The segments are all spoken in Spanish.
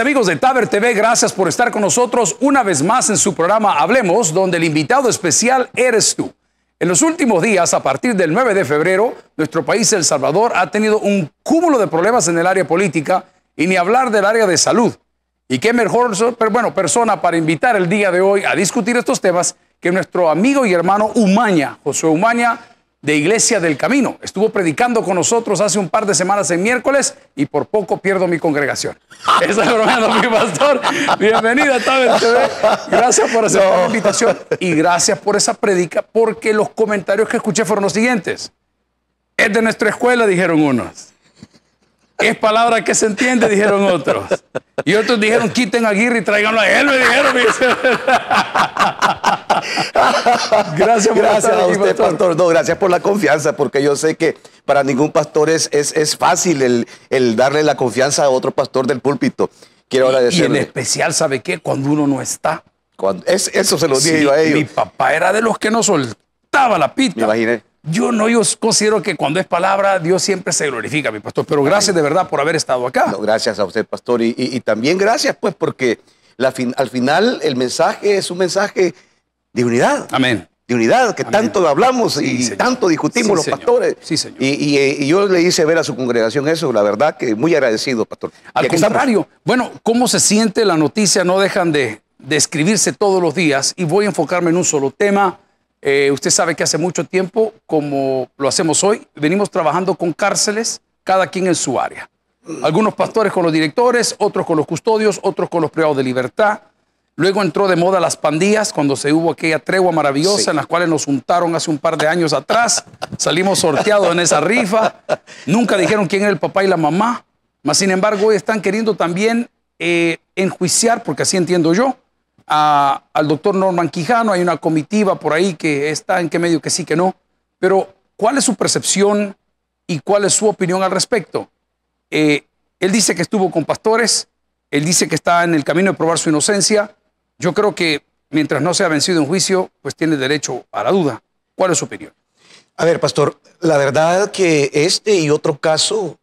amigos de Taber TV, gracias por estar con nosotros una vez más en su programa Hablemos, donde el invitado especial eres tú. En los últimos días, a partir del 9 de febrero, nuestro país, El Salvador, ha tenido un cúmulo de problemas en el área política y ni hablar del área de salud. Y qué mejor persona para invitar el día de hoy a discutir estos temas que nuestro amigo y hermano Umaña, José Umaña, de Iglesia del Camino. Estuvo predicando con nosotros hace un par de semanas en miércoles y por poco pierdo mi congregación. Está bromeando mi pastor. Bienvenida a TV. Gracias por hacer la invitación y gracias por esa predica porque los comentarios que escuché fueron los siguientes. Es de nuestra escuela, dijeron unos es palabra que se entiende, dijeron otros. Y otros dijeron, quiten a Aguirre y tráiganlo a él, me dijeron. gracias, gracias a usted, pastor. No, gracias por la confianza, porque yo sé que para ningún pastor es, es, fácil el, el, darle la confianza a otro pastor del púlpito. Quiero agradecerle. Y en especial, ¿sabe qué? Cuando uno no está. Cuando, es, eso se lo dije yo a ellos. Mi papá era de los que no soltaba la pita. Me imaginé. Yo no, yo considero que cuando es palabra, Dios siempre se glorifica, mi pastor. Pero gracias de verdad por haber estado acá. gracias a usted, pastor. Y, también gracias, pues, porque al final el mensaje es un mensaje de unidad. Amén. De unidad, que tanto hablamos y tanto discutimos los pastores. Sí, señor. Eh, y, yo le hice ver a su congregación eso, la verdad que muy agradecido, pastor. Al contrario, bueno, ¿cómo se siente la noticia? No dejan de, de escribirse todos los días y voy a enfocarme en un solo tema eh, usted sabe que hace mucho tiempo, como lo hacemos hoy, venimos trabajando con cárceles, cada quien en su área. Algunos pastores con los directores, otros con los custodios, otros con los privados de libertad. Luego entró de moda las pandillas cuando se hubo aquella tregua maravillosa en las cuales nos juntaron hace un par de años atrás. Salimos sorteados en esa rifa. Nunca dijeron quién era el papá y la mamá. Mas, sin embargo, hoy están queriendo también eh, enjuiciar, porque así entiendo yo, al doctor Norman Quijano, hay una comitiva por ahí que está en qué medio que sí, que no, pero ¿cuál es su percepción y cuál es su opinión al respecto? Eh, él dice que estuvo con pastores, él dice que está en el camino de probar su inocencia, yo creo que mientras no sea vencido en juicio, pues tiene derecho a la duda. ¿Cuál es su opinión? A ver, pastor, la verdad que este y otro caso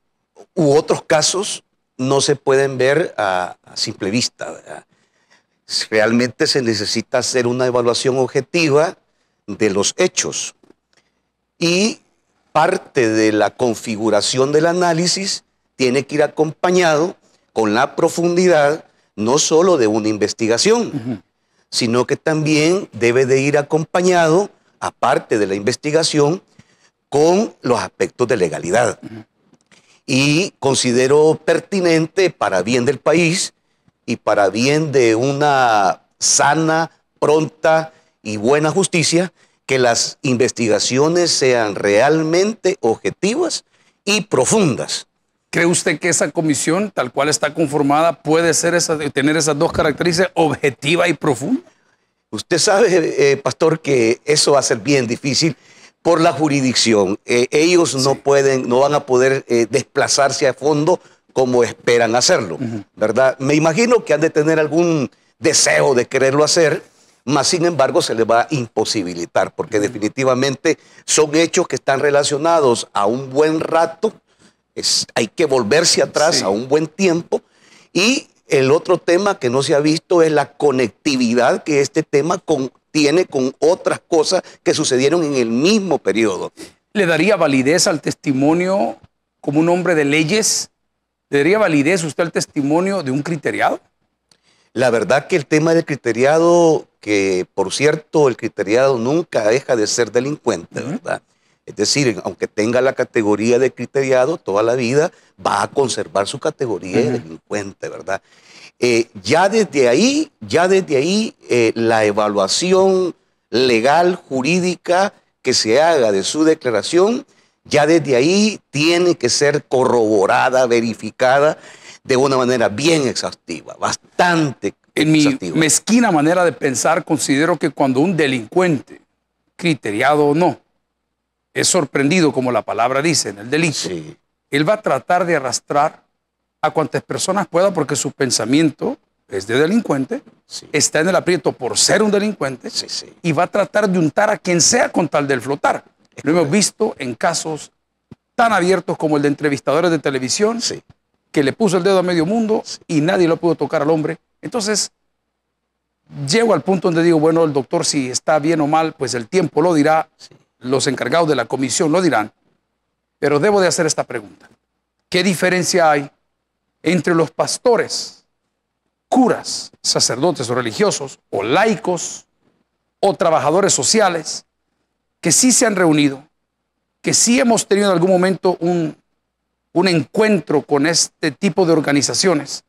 u otros casos no se pueden ver a, a simple vista. ¿verdad? realmente se necesita hacer una evaluación objetiva de los hechos. Y parte de la configuración del análisis tiene que ir acompañado con la profundidad no solo de una investigación, sino que también debe de ir acompañado, aparte de la investigación, con los aspectos de legalidad. Y considero pertinente, para bien del país, y para bien de una sana, pronta y buena justicia, que las investigaciones sean realmente objetivas y profundas. ¿Cree usted que esa comisión, tal cual está conformada, puede tener esas dos características, objetiva y profunda? Usted sabe, eh, pastor, que eso va a ser bien difícil por la jurisdicción. Eh, ellos no pueden, no van a poder eh, desplazarse a fondo como esperan hacerlo, ¿verdad? Me imagino que han de tener algún deseo de quererlo hacer, mas sin embargo se les va a imposibilitar, porque definitivamente son hechos que están relacionados a un buen rato, es, hay que volverse atrás a un buen tiempo, y el otro tema que no se ha visto es la conectividad que este tema tiene con otras cosas que sucedieron en el mismo periodo. ¿Le daría validez al testimonio como un hombre de leyes? ¿Le validez usted el testimonio de un criteriado? La verdad que el tema del criteriado, que por cierto, el criteriado nunca deja de ser delincuente, ¿verdad? Es decir, aunque tenga la categoría de criteriado toda la vida, va a conservar su categoría de delincuente, ¿verdad? Eh, ya desde ahí, ya desde ahí, eh, la evaluación legal, jurídica que se haga de su declaración ya desde ahí tiene que ser corroborada, verificada de una manera bien exhaustiva, bastante. En mi mezquina manera de pensar, considero que cuando un delincuente, criteriado o no, es sorprendido, como la palabra dice, en el delito, él va a tratar de arrastrar a cuantas personas pueda porque su pensamiento es de delincuente, está en el aprieto por ser un delincuente y va a tratar de untar a quien sea con tal del flotar. Lo hemos visto en casos tan abiertos como el de entrevistadores de televisión, que le puso el dedo a medio mundo y nadie lo pudo tocar al hombre. Entonces, llego al punto donde digo, bueno, el doctor si está bien o mal, pues el tiempo lo dirá, los encargados de la comisión lo dirán, pero debo de hacer esta pregunta. ¿Qué diferencia hay entre los pastores, curas, sacerdotes o religiosos, o laicos, o trabajadores sociales, que sí se han reunido, que sí hemos tenido en algún momento un, encuentro con este tipo de organizaciones,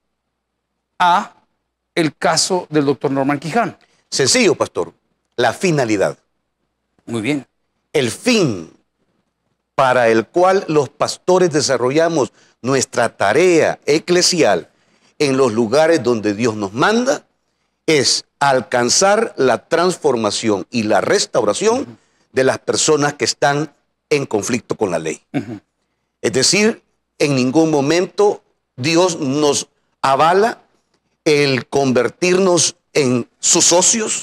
a el caso del doctor Norman Quiján. Sencillo, pastor. La finalidad. Muy bien. El fin para el cual los pastores desarrollamos nuestra tarea eclesial en los lugares donde Dios nos manda es alcanzar la transformación y la restauración de las personas que están en conflicto con la ley. Es decir, en ningún momento Dios nos avala el convertirnos en sus socios,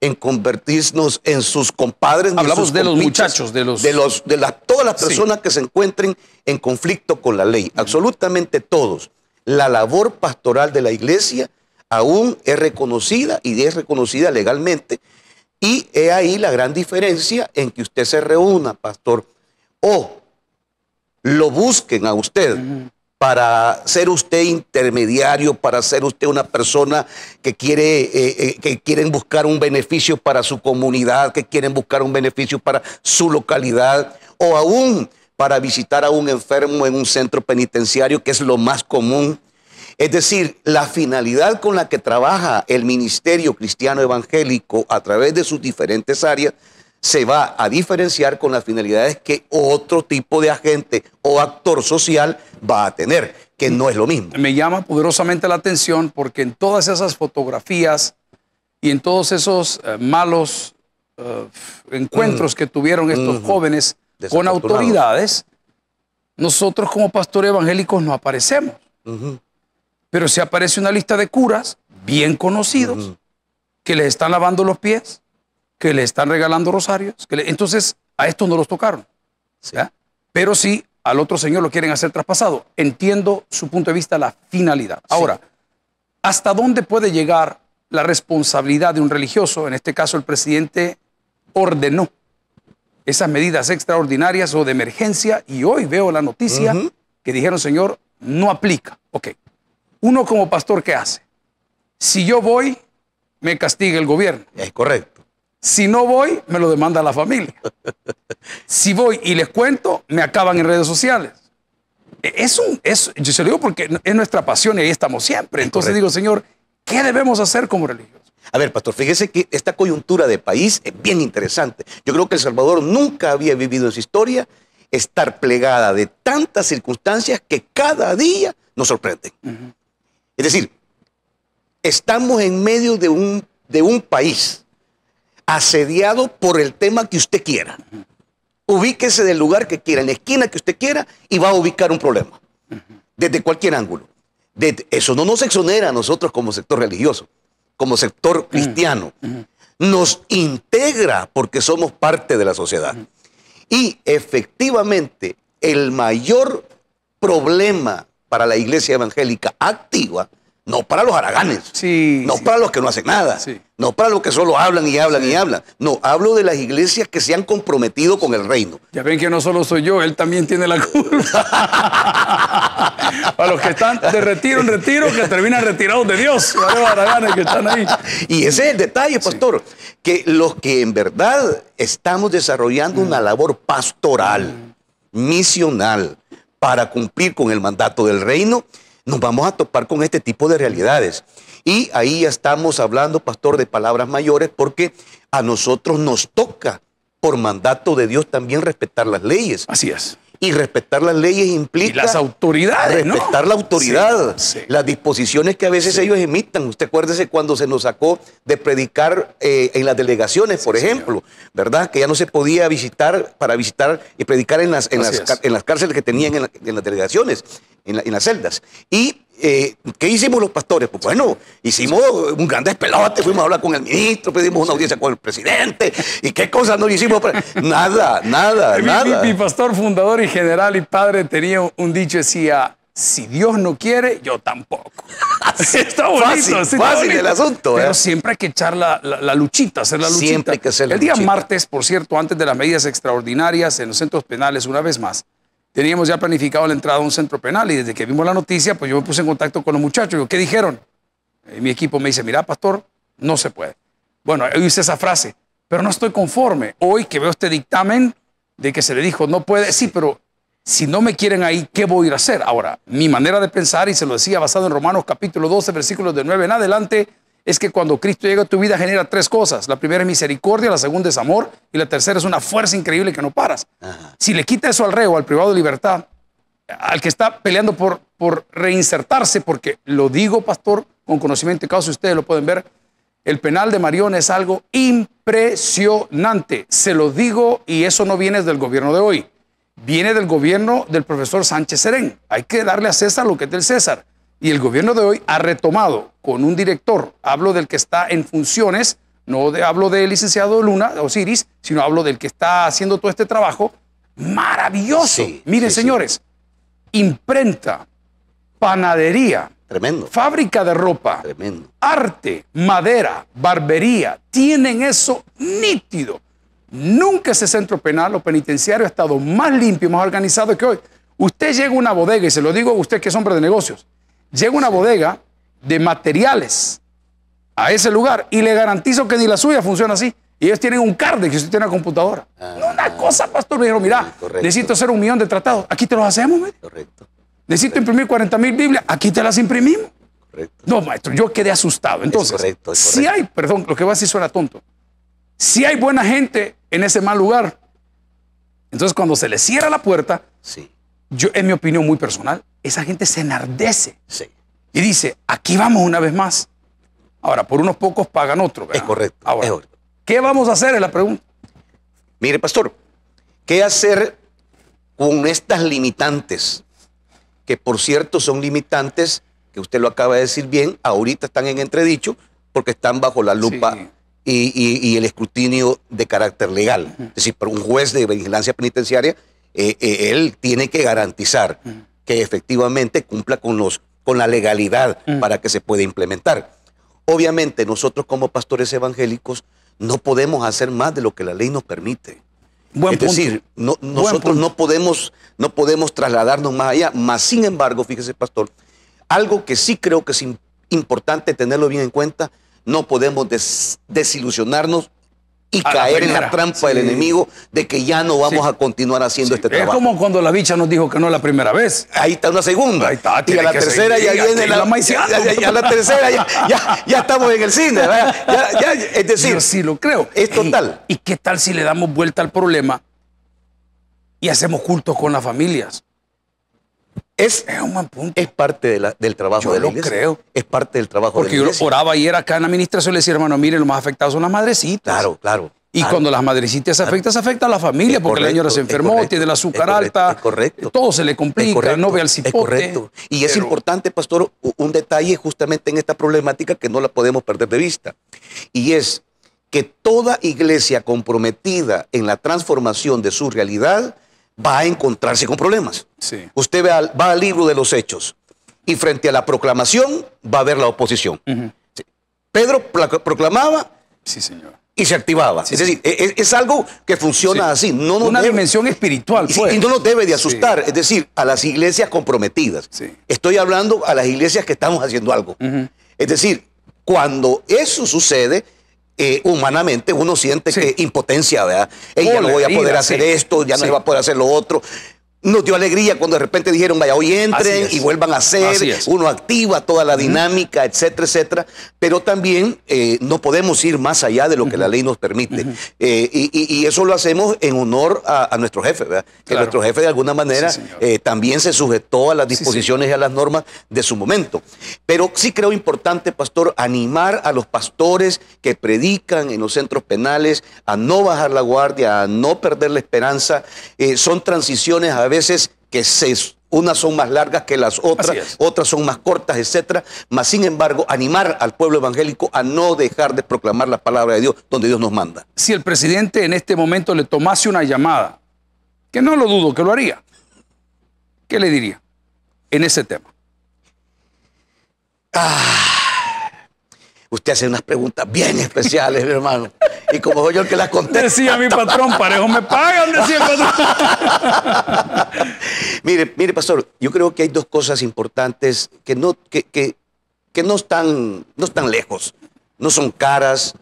en convertirnos en sus compadres. Hablamos de los muchachos, de los... De, los, de las, todas las personas que se encuentren en conflicto con la ley, absolutamente todos. La labor pastoral de la iglesia aún es reconocida y es reconocida legalmente y es ahí la gran diferencia en que usted se reúna, pastor, o lo busquen a usted para ser usted intermediario, para ser usted una persona que quiere, eh, eh, que quieren buscar un beneficio para su comunidad, que quieren buscar un beneficio para su localidad, o aún para visitar a un enfermo en un centro penitenciario, que es lo más común es decir, la finalidad con la que trabaja el ministerio cristiano evangélico a través de sus diferentes áreas se va a diferenciar con las finalidades que otro tipo de agente o actor social va a tener, que no es lo mismo. Me llama poderosamente la atención porque en todas esas fotografías y en todos esos eh, malos eh, encuentros mm. que tuvieron estos mm. jóvenes con autoridades, nosotros como pastores evangélicos no aparecemos. Pero si aparece una lista de curas bien conocidos que les están lavando los pies, que les están regalando rosarios, que entonces a estos no los tocaron. Pero sí al otro señor lo quieren hacer traspasado. Entiendo su punto de vista, la finalidad. Ahora, ¿hasta dónde puede llegar la responsabilidad de un religioso? En este caso, el presidente ordenó esas medidas extraordinarias o de emergencia y hoy veo la noticia que dijeron, señor, no aplica. Ok, uno como pastor, ¿qué hace? Si yo voy, me castiga el gobierno. Es correcto. Si no voy, me lo demanda la familia. si voy y les cuento, me acaban en redes sociales. E, es un, yo se lo digo porque es nuestra pasión y ahí estamos siempre. Entonces digo, Señor, ¿qué debemos hacer como religiosos? A ver, pastor, fíjese que esta coyuntura de país es bien interesante. Yo creo que El Salvador nunca había vivido en su historia estar plegada de tantas circunstancias que cada día nos sorprenden. Es decir, estamos en medio de un, de un país asediado por el tema que usted quiera. Ubíquese del lugar que quiera, en la esquina que usted quiera, y va a ubicar un problema, desde cualquier ángulo. eso no nos exonera a nosotros como sector religioso, como sector cristiano. Nos integra porque somos parte de la sociedad. Y efectivamente, el mayor problema para la iglesia evangélica activa, no para los haraganes, no para los que no hacen nada, no para los que solo hablan y hablan y hablan. No, hablo de las iglesias que se han comprometido con el reino. Ya ven que no solo soy yo, él también tiene la culpa. para los que están de retiro en retiro, que terminan retirados de Dios, haraganes que están ahí. Y ese es el detalle, pastor, que los que en verdad estamos desarrollando una labor pastoral, mm. misional, para cumplir con el mandato del reino, nos vamos a topar con este tipo de realidades. Y ahí ya estamos hablando, pastor, de palabras mayores, porque a nosotros nos toca, por mandato de Dios, también respetar las leyes. Así es. Y respetar las leyes implica... Y las autoridades, Respetar la autoridad, las disposiciones que a veces ellos emitan. Usted acuérdese cuando se nos sacó de predicar eh, en las delegaciones, por ejemplo, ¿verdad? Que ya no se podía visitar para visitar y predicar en las, en, las, cárceles que tenían en, las delegaciones, en, en las celdas. Y eh, ¿Qué hicimos los pastores? Pues bueno, hicimos un gran despelote, fuimos a hablar con el ministro, pedimos una audiencia con el presidente, y qué cosas no hicimos. Pues, nada, nada, mi, nada. Mi, pastor fundador y general y padre tenía un dicho, decía, si Dios no quiere, yo tampoco. Así está bonito. Fácil, el asunto. ¿eh? Pero siempre hay que echar la, la, luchita, hacer la luchita. Siempre hay que hacer la El día martes, por cierto, antes de las medidas extraordinarias en los centros penales, una vez más, teníamos ya planificado la entrada a un centro penal y desde que vimos la noticia, pues yo me puse en contacto con los muchachos. Yo, ¿qué dijeron? Eh, mi equipo me dice, mira, pastor, no se puede. Bueno, yo hice esa frase, pero no estoy conforme. Hoy que veo este dictamen de que se le dijo, no puede, sí, pero si no me quieren ahí, ¿qué voy a ir a hacer? Ahora, mi manera de pensar, y se lo decía basado en Romanos capítulo 12, versículos de 9 en adelante, es que cuando Cristo llega a tu vida genera tres cosas. La primera es misericordia, la segunda es amor y la tercera es una fuerza increíble que no paras. Si le quita eso al reo, al privado de libertad, al que está peleando por, por reinsertarse, porque lo digo, pastor, con conocimiento de causa, ustedes lo pueden ver, el penal de Marión es algo impresionante. Se lo digo y eso no viene del gobierno de hoy. Viene del gobierno del profesor Sánchez Serén. Hay que darle a César lo que es del César. Y el gobierno de hoy ha retomado con un director, hablo del que está en funciones, no de, hablo del licenciado Luna, Osiris, sino hablo del que está haciendo todo este trabajo, maravilloso. Miren, señores, imprenta, panadería, Tremendo. Fábrica de ropa. Tremendo. Arte, madera, barbería. Tienen eso nítido. Nunca ese centro penal o penitenciario ha estado más limpio, más organizado que hoy. Usted llega a una bodega, y se lo digo a usted que es hombre de negocios, llega una bodega de materiales a ese lugar y le garantizo que ni la suya funciona así. Y ellos tienen un card que usted tiene una computadora. no ah, una cosa, pastor. Me dijeron, mira, necesito hacer un millón de tratados. Aquí te los hacemos, Correcto. Necesito imprimir 40 mil Biblias. Aquí te las imprimimos. Correcto. No, maestro, yo quedé asustado. Entonces, si hay, perdón, lo que va a decir suena tonto. Si hay buena gente en ese mal lugar, entonces cuando se le cierra la puerta, sí. yo, en mi opinión muy personal, esa gente se enardece. Y dice, aquí vamos una vez más. Ahora, por unos pocos pagan otro. Es correcto. ¿qué vamos a hacer? Es la pregunta. Mire, pastor, ¿qué hacer con estas limitantes? Que por cierto son limitantes, que usted lo acaba de decir bien, ahorita están en entredicho porque están bajo la lupa Y, el escrutinio de carácter legal. Es decir, para un juez de vigilancia penitenciaria, eh, eh, él tiene que garantizar que efectivamente cumpla con, los, con la legalidad mm. para que se pueda implementar. Obviamente nosotros como pastores evangélicos no podemos hacer más de lo que la ley nos permite. es decir, nosotros no podemos, no podemos trasladarnos más allá. Más sin embargo, fíjese, pastor, algo que sí creo que es importante tenerlo bien en cuenta, no podemos desilusionarnos y caer en la trampa del enemigo de que ya no vamos a continuar haciendo este trabajo. Es como cuando la bicha nos dijo que no la primera vez. Ahí está una segunda. Ahí está, y a la tercera ya viene la, a la tercera ya, estamos en el cine. es decir, sí lo creo. Es total. ¿Y, ¿Y qué tal si le damos vuelta al problema y hacemos cultos con las familias? Es, un buen es parte del trabajo yo de lo creo. Es parte del trabajo Porque de la iglesia. Porque yo oraba ayer acá en la administración y le decía, hermano, mire, lo más afectado son las madrecitas. Claro, claro. Y cuando las madrecitas se afectan, se afecta a la familia, porque la señora se enfermó, tiene el azúcar alta, correcto, todo se le complica, correcto, no ve al cipote. Es correcto. Y es importante, pastor, un detalle justamente en esta problemática que no la podemos perder de vista. Y es que toda iglesia comprometida en la transformación de su realidad va a encontrarse con problemas. Sí. Usted va al, va al, libro de los hechos y frente a la proclamación va a ver la oposición. Pedro proclamaba señor. y se activaba. es decir, e-, e-, es, algo que funciona así. No Una dimensión espiritual. Pues. Y, no nos debe de asustar, es decir, a las iglesias comprometidas. Estoy hablando a las iglesias que estamos haciendo algo. Es decir, cuando eso sucede, eh, humanamente uno siente que impotencia, ¿verdad? ya no voy a poder hacer esto, ya no se va a poder hacer lo otro. Nos dio alegría cuando de repente dijeron, vaya, hoy entren y vuelvan a hacer, uno activa toda la dinámica, etcétera, etcétera, pero también eh, no podemos ir más allá de lo que la ley nos permite. Eh, y, eso lo hacemos en honor a, nuestro jefe, ¿verdad? Que nuestro jefe de alguna manera eh, también se sujetó a las disposiciones y a las normas de su momento. Pero sí creo importante, pastor, animar a los pastores que predican en los centros penales a no bajar la guardia, a no perder la esperanza. son transiciones a veces que unas son más largas que las otras, otras son más cortas, etcétera. Mas, sin embargo, animar al pueblo evangélico a no dejar de proclamar la palabra de Dios donde Dios nos manda. Si el presidente en este momento le tomase una llamada, que no lo dudo que lo haría, ¿qué le diría en ese tema? Ah, usted hace unas preguntas bien especiales, mi hermano y como yo que las contesta. Decía mi patrón, parejo me pagan, mire, mire, pastor, yo creo que hay dos cosas importantes que no, que, no, están, no están lejos, no son caras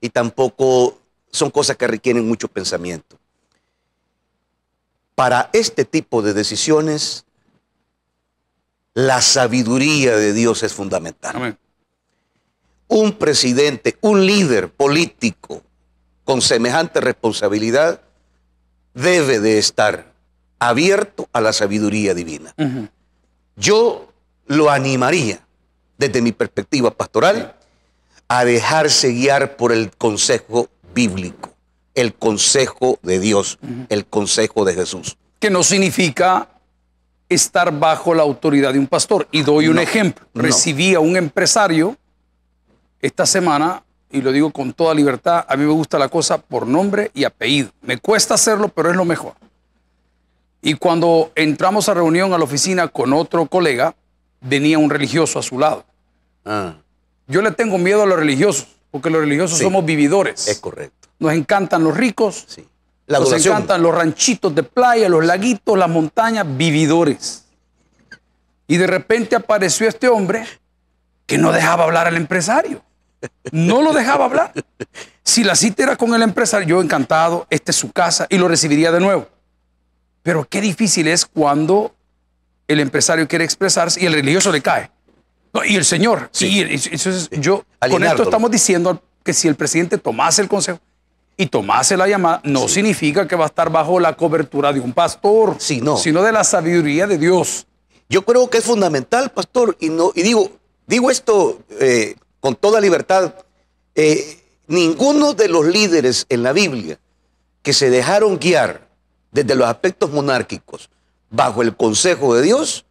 y tampoco son cosas que requieren mucho pensamiento. Para este tipo de decisiones, la sabiduría de Dios es fundamental. Amén un presidente, un líder político con semejante responsabilidad debe de estar abierto a la sabiduría divina. Yo lo animaría desde mi perspectiva pastoral a dejarse guiar por el consejo bíblico, el consejo de Dios, el consejo de Jesús. Que no significa estar bajo la autoridad de un pastor. Y doy un ejemplo. Recibí a un empresario esta semana, y lo digo con toda libertad, a mí me gusta la cosa por nombre y apellido. Me cuesta hacerlo, pero es lo mejor. Y cuando entramos a reunión a la oficina con otro colega, venía un religioso a su lado. Ah. Yo le tengo miedo a los religiosos, porque los religiosos somos vividores. Es correcto. Nos encantan los ricos, sí. nos encantan los ranchitos de playa, los laguitos, las montañas, vividores. Y de repente apareció este hombre que no dejaba hablar al empresario. No lo dejaba hablar. Si la cita era con el empresario, yo encantado, esta es su casa y lo recibiría de nuevo. Pero qué difícil es cuando el empresario quiere expresarse y el religioso le cae. y el señor. Sí. yo, con esto estamos diciendo que si el presidente tomase el consejo y tomase la llamada, no significa que va a estar bajo la cobertura de un pastor, sino de la sabiduría de Dios. Yo creo que es fundamental, pastor, y, no, y digo, digo esto eh, con toda libertad. Eh, ninguno de los líderes en la Biblia que se dejaron guiar desde los aspectos monárquicos bajo el consejo de Dios,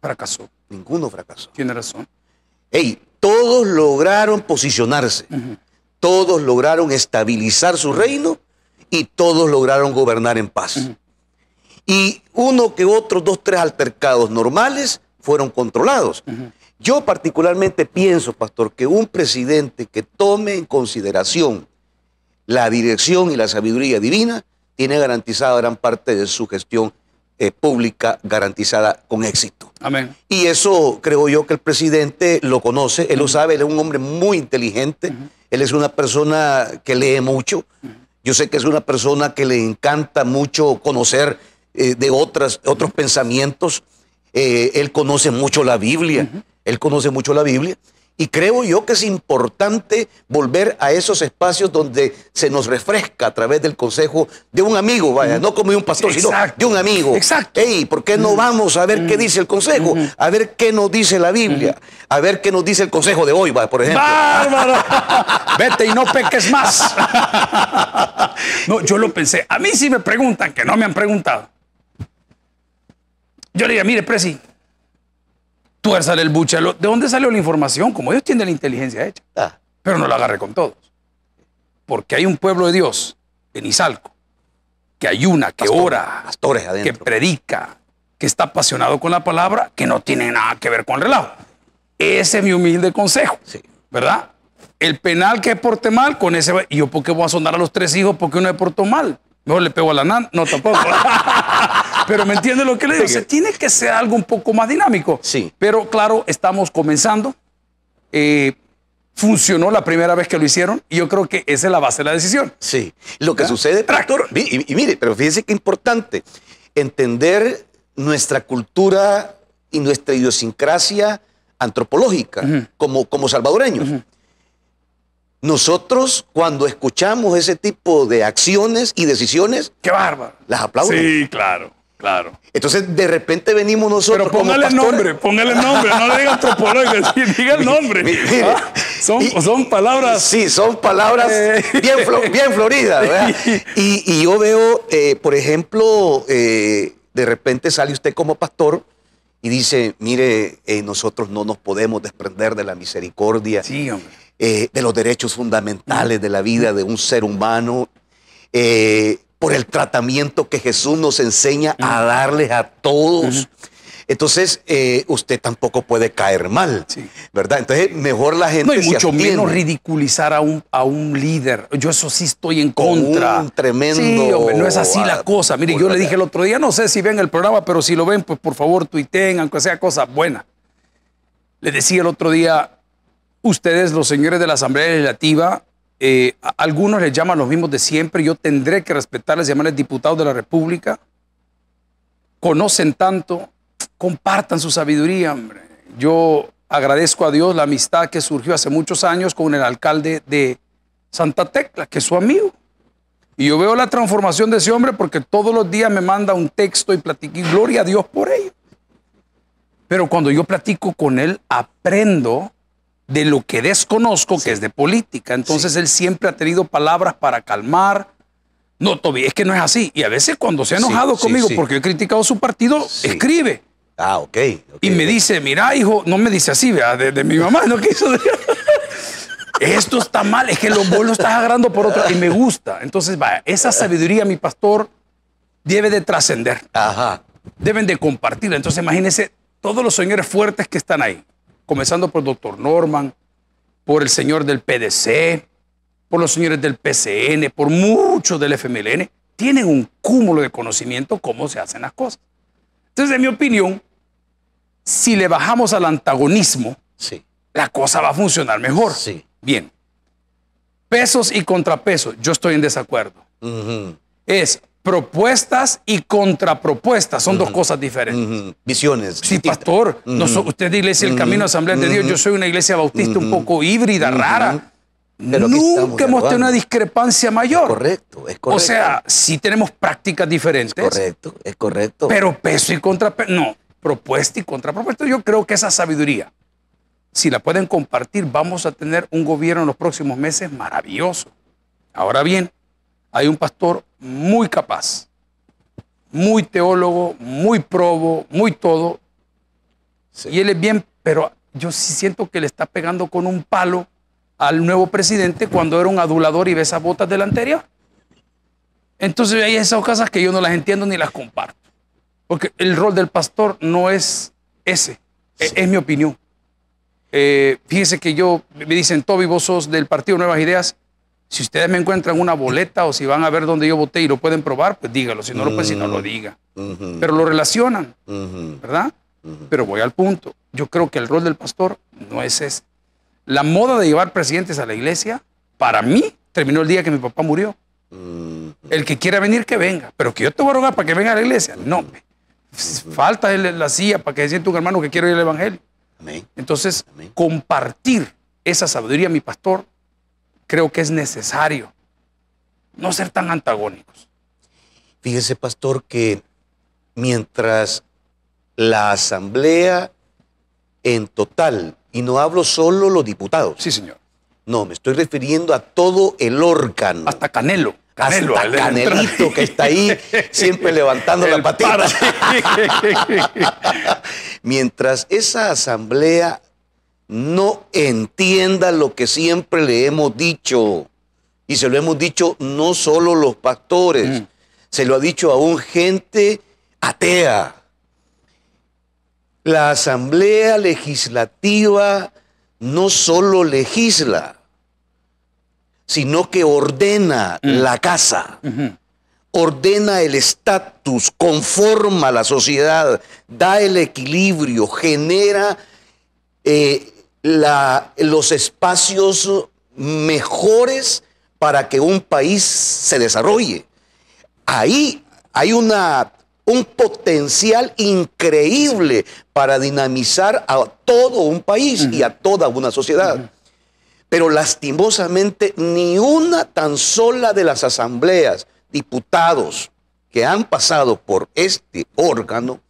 fracasó. Ninguno fracasó. Tiene razón. todos lograron posicionarse, todos lograron estabilizar su reino y todos lograron gobernar en paz. Y uno que otros, dos, tres altercados normales fueron controlados. Yo particularmente pienso, pastor, que un presidente que tome en consideración la dirección y la sabiduría divina tiene garantizada gran parte de su gestión eh, pública, garantizada con éxito. Amén. Y eso creo yo que el presidente lo conoce, él lo sabe, él es un hombre muy inteligente, él es una persona que lee mucho, yo sé que es una persona que le encanta mucho conocer eh, de otras, otros pensamientos, eh, él conoce mucho la Biblia. Él conoce mucho la Biblia. Y creo yo que es importante volver a esos espacios donde se nos refresca a través del consejo de un amigo, vaya, no como de un pastor, sino de un amigo. Exacto. Ey, ¿por qué no vamos a ver qué dice el consejo? A ver qué nos dice la Biblia. A ver qué nos dice el consejo de hoy, vaya, por ejemplo. ¡Bárbaro! Vete y no peques más. no, yo lo pensé. A mí sí me preguntan, que no me han preguntado. Yo le mire, Presi, tuérzale el buche. ¿De dónde salió la información? Como ellos tienen la inteligencia hecha. Ah. Pero no la agarre con todos. Porque hay un pueblo de Dios, en Izalco, que ayuna, que ora, que predica, que está apasionado con la palabra, que no tiene nada que ver con el relajo. Ese es mi humilde consejo. ¿Verdad? El penal que porte mal, con ese. ¿Y yo por qué voy a sonar a los tres hijos porque uno portó mal? Mejor le pego a la nana? No, tampoco. Pero me entiende lo que le digo. tiene que ser algo un poco más dinámico. Sí. Pero claro, estamos comenzando. Eh, funcionó la primera vez que lo hicieron y yo creo que esa es la base de la decisión. Sí. Lo que sucede, Tractor. y, mire, pero fíjese qué importante entender nuestra cultura y nuestra idiosincrasia antropológica como, como salvadoreños. Nosotros, cuando escuchamos ese tipo de acciones y decisiones, ¡qué bárbaro! Las aplaudimos. Sí, claro. Claro. Entonces, de repente venimos nosotros. Pero póngale el nombre, póngale nombre, no le diga antropólogo, diga el nombre. Ah, son, palabras. Sí, son palabras eh. bien, floridas. Y, yo veo, eh, por ejemplo, eh, de repente sale usted como pastor y dice: Mire, nosotros no nos podemos desprender de la misericordia, de los derechos fundamentales de la vida de un ser humano por el tratamiento que Jesús nos enseña a darles a todos. Entonces, eh, usted tampoco puede caer mal, ¿verdad? Entonces, mejor la gente. No, hay mucho menos ridiculizar a un, a un líder. Yo, eso sí, estoy en contra. tremendo. no es así la cosa. Mire, yo le dije el otro día, no sé si ven el programa, pero si lo ven, pues por favor tuiteen, aunque sea cosa buena. Le decía el otro día, ustedes, los señores de la Asamblea Legislativa, eh, algunos les llaman los mismos de siempre, yo tendré que respetarles, llamarles diputados de la República. Conocen tanto, compartan su sabiduría, Yo agradezco a Dios la amistad que surgió hace muchos años con el alcalde de Santa Tecla, que es su amigo. Y yo veo la transformación de ese hombre porque todos los días me manda un texto y platico, y gloria a Dios por ello. Pero cuando yo platico con él, aprendo de lo que desconozco, que es de política. Entonces él siempre ha tenido palabras para calmar. No, Toby, es que no es así. Y a veces cuando se ha enojado conmigo porque he criticado su partido, escribe. Ah, ok. y me dice, mira, hijo, no me dice así, vea, de, mi mamá, no quiso. Esto está mal, es que los, vos lo estás agarrando por otro. Y me gusta. Entonces, vaya, esa sabiduría, mi pastor, debe de trascender. Ajá. Deben de compartirla. Entonces, imagínense todos los señores fuertes que están ahí comenzando por el doctor Norman, por el señor del PDC, por los señores del PCN, por muchos del FMLN, tienen un cúmulo de conocimiento cómo se hacen las cosas. Entonces, en mi opinión, si le bajamos al antagonismo, la cosa va a funcionar mejor. Bien. Pesos y contrapesos, yo estoy en desacuerdo. Es propuestas y contrapropuestas. Son dos cosas diferentes. Visiones. Sí, pastor. usted es iglesia El Camino de Asamblea de Dios. Yo soy una iglesia bautista un poco híbrida, rara. Nunca hemos tenido una discrepancia mayor. correcto, es correcto. O sea, si tenemos prácticas diferentes. correcto, es correcto. Pero peso y contrapeso. No, propuesta y contrapropuesta. Yo creo que esa sabiduría, si la pueden compartir, vamos a tener un gobierno en los próximos meses maravilloso. Ahora bien, hay un pastor muy capaz, muy teólogo, muy probo, muy todo. Y él es bien, pero yo sí siento que le está pegando con un palo al nuevo presidente cuando era un adulador y ve esas botas del anterior. Entonces hay esas cosas que yo no las entiendo ni las comparto. Porque el rol del pastor no es ese, e-, es, mi opinión. Eh, fíjese que yo, me dicen, Toby, vos sos del Partido Nuevas Ideas, si ustedes me encuentran una boleta o si van a ver dónde yo voté y lo pueden probar, pues dígalo. Si no lo pueden, si no lo mm, diga. Pero lo relacionan, ¿verdad? Pero voy al punto. Yo creo que el rol del pastor no es ese. La moda de llevar presidentes a la iglesia, para mí, terminó el día que mi papá murió. El que quiera venir, que venga. Pero que yo te voy a rogar para que venga a la iglesia. No, falta la silla para que se sienta un hermano que quiere ir al evangelio. Amén. Entonces, compartir esa sabiduría, mi pastor, creo que es necesario no ser tan antagónicos. Fíjese, pastor, que mientras la asamblea en total, y no hablo solo los diputados. Sí, señor. No, me estoy refiriendo a todo el órgano. Hasta Canelo. Hasta Canelito que está ahí siempre levantando la patita. Mientras esa asamblea no entienda lo que siempre le hemos dicho. Y se lo hemos dicho no solo los pastores, mm. se lo ha dicho aún gente atea. La Asamblea Legislativa no solo legisla, sino que ordena mm. la casa, ordena el estatus, conforma la sociedad, da el equilibrio, genera eh, los espacios mejores para que un país se desarrolle. Ahí hay una, un potencial increíble para dinamizar a todo un país y a toda una sociedad. Pero lastimosamente ni una tan sola de las asambleas, diputados que han pasado por este órgano,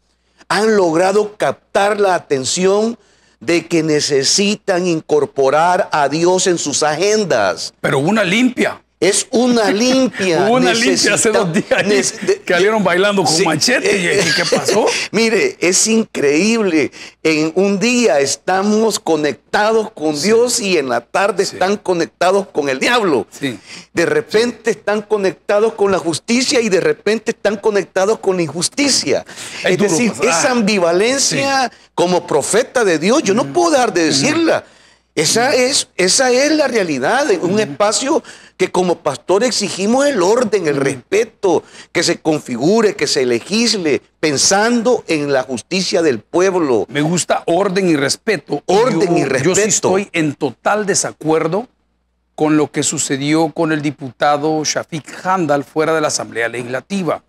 han logrado captar la atención de que necesitan incorporar a Dios en sus agendas. Pero una limpia. Es una limpia. Hubo una limpia hace dos días que salieron bailando con machete. Eh, ¿Y qué eh, pasó? Mire, es increíble. En un día estamos conectados con Dios y en la tarde están conectados con el diablo. De repente están conectados con la justicia y de repente están conectados con la injusticia. Es, decir, esa ambivalencia como profeta de Dios, yo no mm. puedo dar de mm. decirla. Esa mm. es, esa es la realidad, un mm. espacio que como pastor exigimos el orden, el mm. respeto, que se configure, que se legisle, pensando en la justicia del pueblo. Me gusta orden y respeto. Orden y respeto. Yo estoy en total desacuerdo con lo que sucedió con el diputado Shafiq Handal fuera de la Asamblea Legislativa.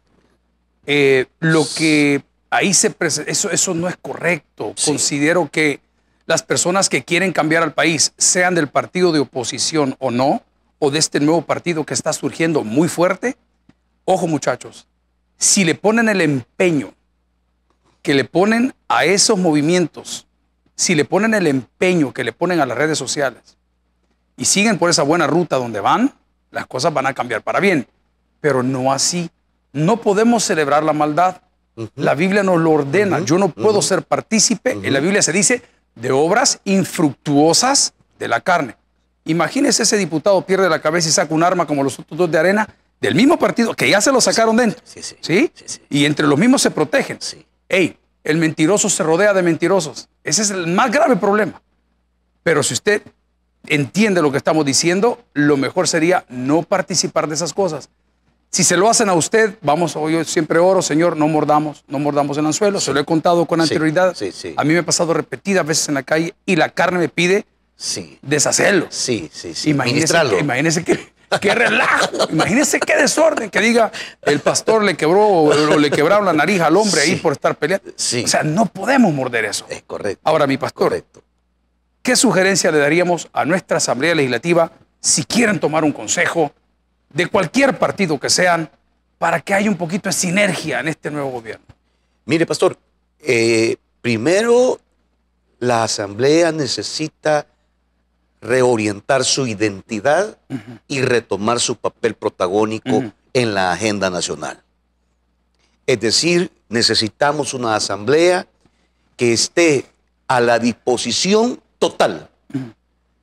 Eh, lo que ahí se presenta, eso, eso no es correcto. Considero que las personas que quieren cambiar al país, sean del partido de oposición o no, o de este nuevo partido que está surgiendo muy fuerte, ojo muchachos, si le ponen el empeño que le ponen a esos movimientos, si le ponen el empeño que le ponen a las redes sociales y siguen por esa buena ruta donde van, las cosas van a cambiar para bien, pero no así. No podemos celebrar la maldad. La Biblia nos lo ordena. Yo no puedo ser partícipe. En la Biblia se dice, de obras infructuosas de la carne. Imagínese ese diputado pierde la cabeza y saca un arma como los otros dos de arena del mismo partido que ya se lo sacaron dentro. Sí, Y entre los mismos se protegen. Ey, el mentiroso se rodea de mentirosos. Ese es el más grave problema. Pero si usted entiende lo que estamos diciendo, lo mejor sería no participar de esas cosas. Si se lo hacen a usted, vamos, hoy oh, siempre oro, Señor, no mordamos, no mordamos el anzuelo. Se lo he contado con anterioridad. a mí me ha pasado repetidas veces en la calle y la carne me pide deshacerlo. Sí, sí, sí. Imagínese, imagínese qué relajo, imagínese qué desorden que diga el pastor le quebró o, le quebraron la nariz al hombre ahí por estar peleando. O sea, no podemos morder eso. Es correcto. Ahora, mi pastor, ¿qué sugerencia le daríamos a nuestra Asamblea Legislativa si quieren tomar un consejo? de cualquier partido que sean, para que haya un poquito de sinergia en este nuevo gobierno? Mire, pastor, eh, primero la Asamblea necesita reorientar su identidad y retomar su papel protagónico en la agenda nacional. Es decir, necesitamos una asamblea que esté a la disposición total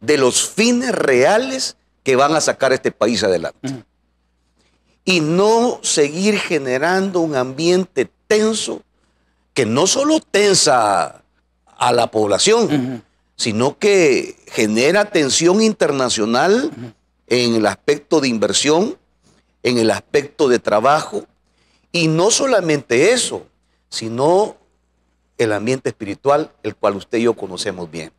de los fines reales van a sacar este país adelante. Y no seguir generando un ambiente tenso que no solo tensa a la población, sino que genera tensión internacional en el aspecto de inversión, en el aspecto de trabajo, y no solamente eso, sino el ambiente espiritual, el cual usted y yo conocemos bien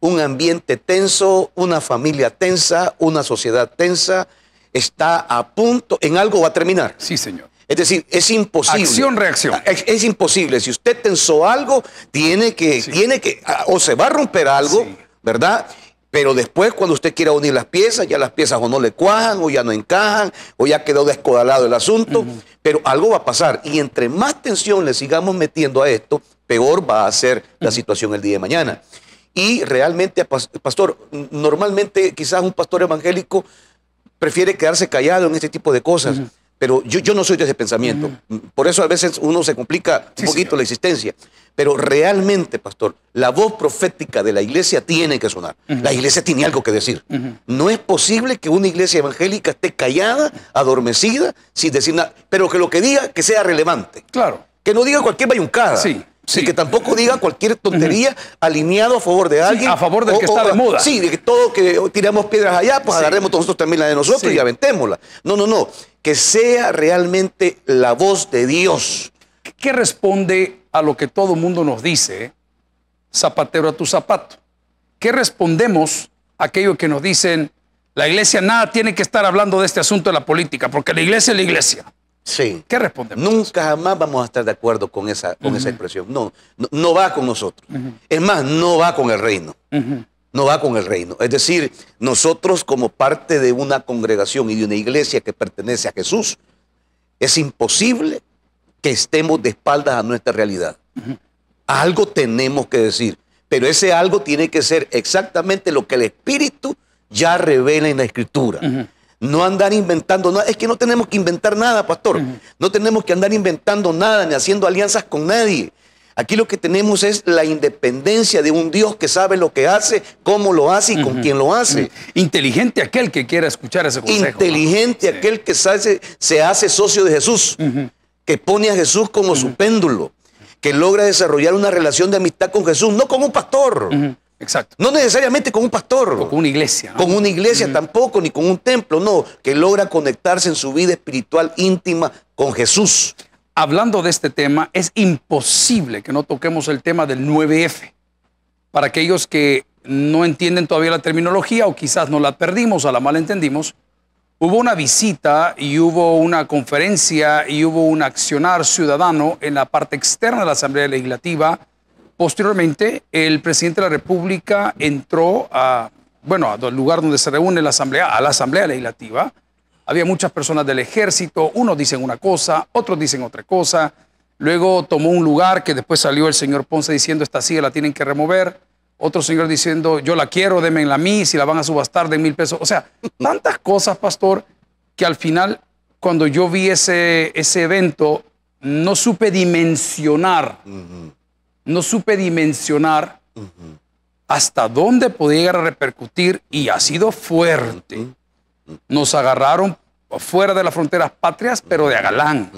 un ambiente tenso, una familia tensa, una sociedad tensa, está a punto, en algo va a terminar. Sí, señor. Es decir, es imposible. Acción, reacción. Ah, es, imposible. Si usted tensó algo, tiene que, tiene que, ah, o se va a romper algo, ¿verdad? Pero después, cuando usted quiera unir las piezas, ya las piezas o no le cuajan, o ya no encajan, o ya quedó descodalado el asunto, pero algo va a pasar. Y entre más tensión le sigamos metiendo a esto, peor va a ser la situación el día de mañana. Y realmente, pastor, normalmente quizás un pastor evangélico prefiere quedarse callado en este tipo de cosas. Pero yo, yo, no soy de ese pensamiento. Mm, por eso a veces uno se complica un poquito la existencia. Pero realmente, pastor, la voz profética de la iglesia tiene que sonar. La iglesia tiene algo que decir. No es posible que una iglesia evangélica esté callada, adormecida, sin decir nada. Pero que lo que diga que sea relevante. Claro. Que no diga cualquier bayuncada. Sí. Y que tampoco diga cualquier tontería alineado a favor de alguien. a favor del que está de moda. Sí, de que todo que tiramos piedras allá, pues agarremos nosotros también la de nosotros y aventémosla. No, no, no. Que sea realmente la voz de Dios. ¿Qué responde a lo que todo mundo nos dice? Zapatero a tu zapato. ¿Qué respondemos a aquello que nos dicen? La iglesia nada tiene que estar hablando de este asunto de la política, porque la iglesia es la iglesia. Sí. ¿Qué respondemos? Nunca jamás vamos a estar de acuerdo con esa, con esa expresión. No, no, va con nosotros. Es más, no va con el reino. No va con el reino. Es decir, nosotros como parte de una congregación y de una iglesia que pertenece a Jesús, es imposible que estemos de espaldas a nuestra realidad. Algo tenemos que decir, pero ese algo tiene que ser exactamente lo que el Espíritu ya revela en la Escritura. No andar inventando nada. Es que no tenemos que inventar nada, pastor. No tenemos que andar inventando nada ni haciendo alianzas con nadie. Aquí lo que tenemos es la independencia de un Dios que sabe lo que hace, cómo lo hace y con quién lo hace. Inteligente aquel que quiera escuchar ese consejo. Inteligente aquel que se hace, socio de Jesús, que pone a Jesús como su péndulo, que logra desarrollar una relación de amistad con Jesús, no como un pastor Exacto. No necesariamente con un pastor. con una iglesia. Con una iglesia mm. tampoco, ni con un templo, no. Que logra conectarse en su vida espiritual íntima con Jesús. Hablando de este tema, es imposible que no toquemos el tema del 9F. Para aquellos que no entienden todavía la terminología o quizás no la perdimos o la malentendimos, hubo una visita y hubo una conferencia y hubo un accionar ciudadano en la parte externa de la Asamblea Legislativa Posteriormente, el presidente de la República entró a, bueno, al lugar donde se reúne la asamblea, a la asamblea legislativa. Había muchas personas del ejército, unos dicen una cosa, otros dicen otra cosa. Luego tomó un lugar que después salió el señor Ponce diciendo esta silla la tienen que remover. Otro señor diciendo yo la quiero, démenla a mí, si la van a subastar de mil pesos. O sea, tantas cosas, pastor, que al final cuando yo vi ese, evento no supe dimensionar no supe dimensionar hasta dónde podía repercutir y ha sido fuerte. Nos agarraron fuera de las fronteras patrias, pero de Agalán.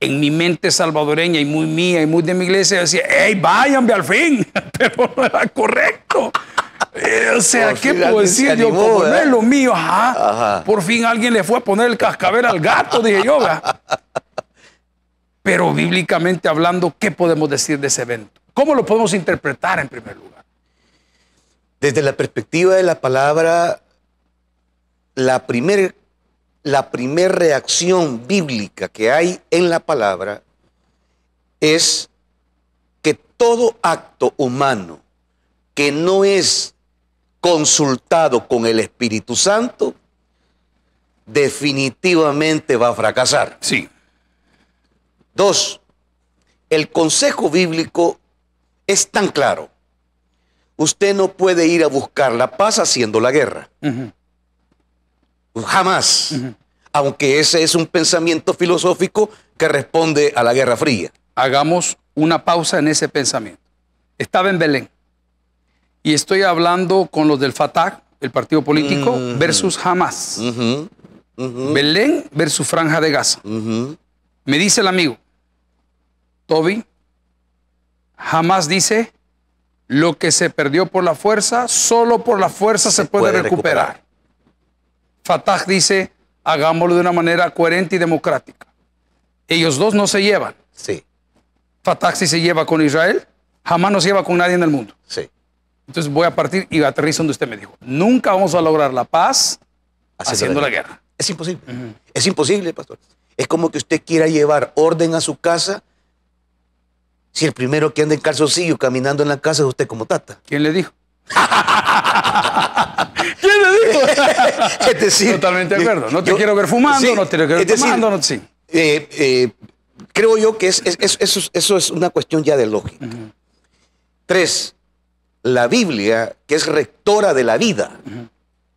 En mi mente salvadoreña y muy mía y muy de mi iglesia decía, ¡Ey, váyanme al fin! pero no era correcto. Eh, o sea, ¿qué puedo decir? Yo, no es lo mío, Por fin alguien le fue a poner el cascabel al gato, dije yo. Pero bíblicamente hablando, ¿qué podemos decir de ese evento? ¿Cómo lo podemos interpretar en primer lugar? Desde la perspectiva de la palabra, la primera la reacción bíblica que hay en la palabra es que todo acto humano que no es consultado con el Espíritu Santo definitivamente va a fracasar. Sí. Dos, el consejo bíblico es tan claro. Usted no puede ir a buscar la paz haciendo la guerra. Jamás. Aunque ese es un pensamiento filosófico que responde a la Guerra Fría. Hagamos una pausa en ese pensamiento. Estaba en Belén y estoy hablando con los del Fatah, el partido político, versus jamás. Belén versus Franja de Gaza. Me dice el amigo, Toby jamás dice, lo que se perdió por la fuerza, solo por la fuerza se, puede, recuperar. Fatah dice, hagámoslo de una manera coherente y democrática. Ellos dos no se llevan. Sí. Fatah sí se lleva con Israel, jamás se lleva con nadie en el mundo. Sí. Entonces voy a partir y aterrizo donde usted me dijo. Nunca vamos a lograr la paz haciendo, la guerra. Es imposible. Es imposible, pastor. Es como que usted quiera llevar orden a su casa si el primero que anda en calzoncillo caminando en la casa es usted como tata. ¿Quién le dijo? ¿Quién le dijo? Totalmente de eh, acuerdo. No te quiero ver fumando, no te quiero ver fumando, no, sí. Eh, eh, creo yo que eso, es una cuestión ya de lógica. Tres, la Biblia, que es rectora de la vida.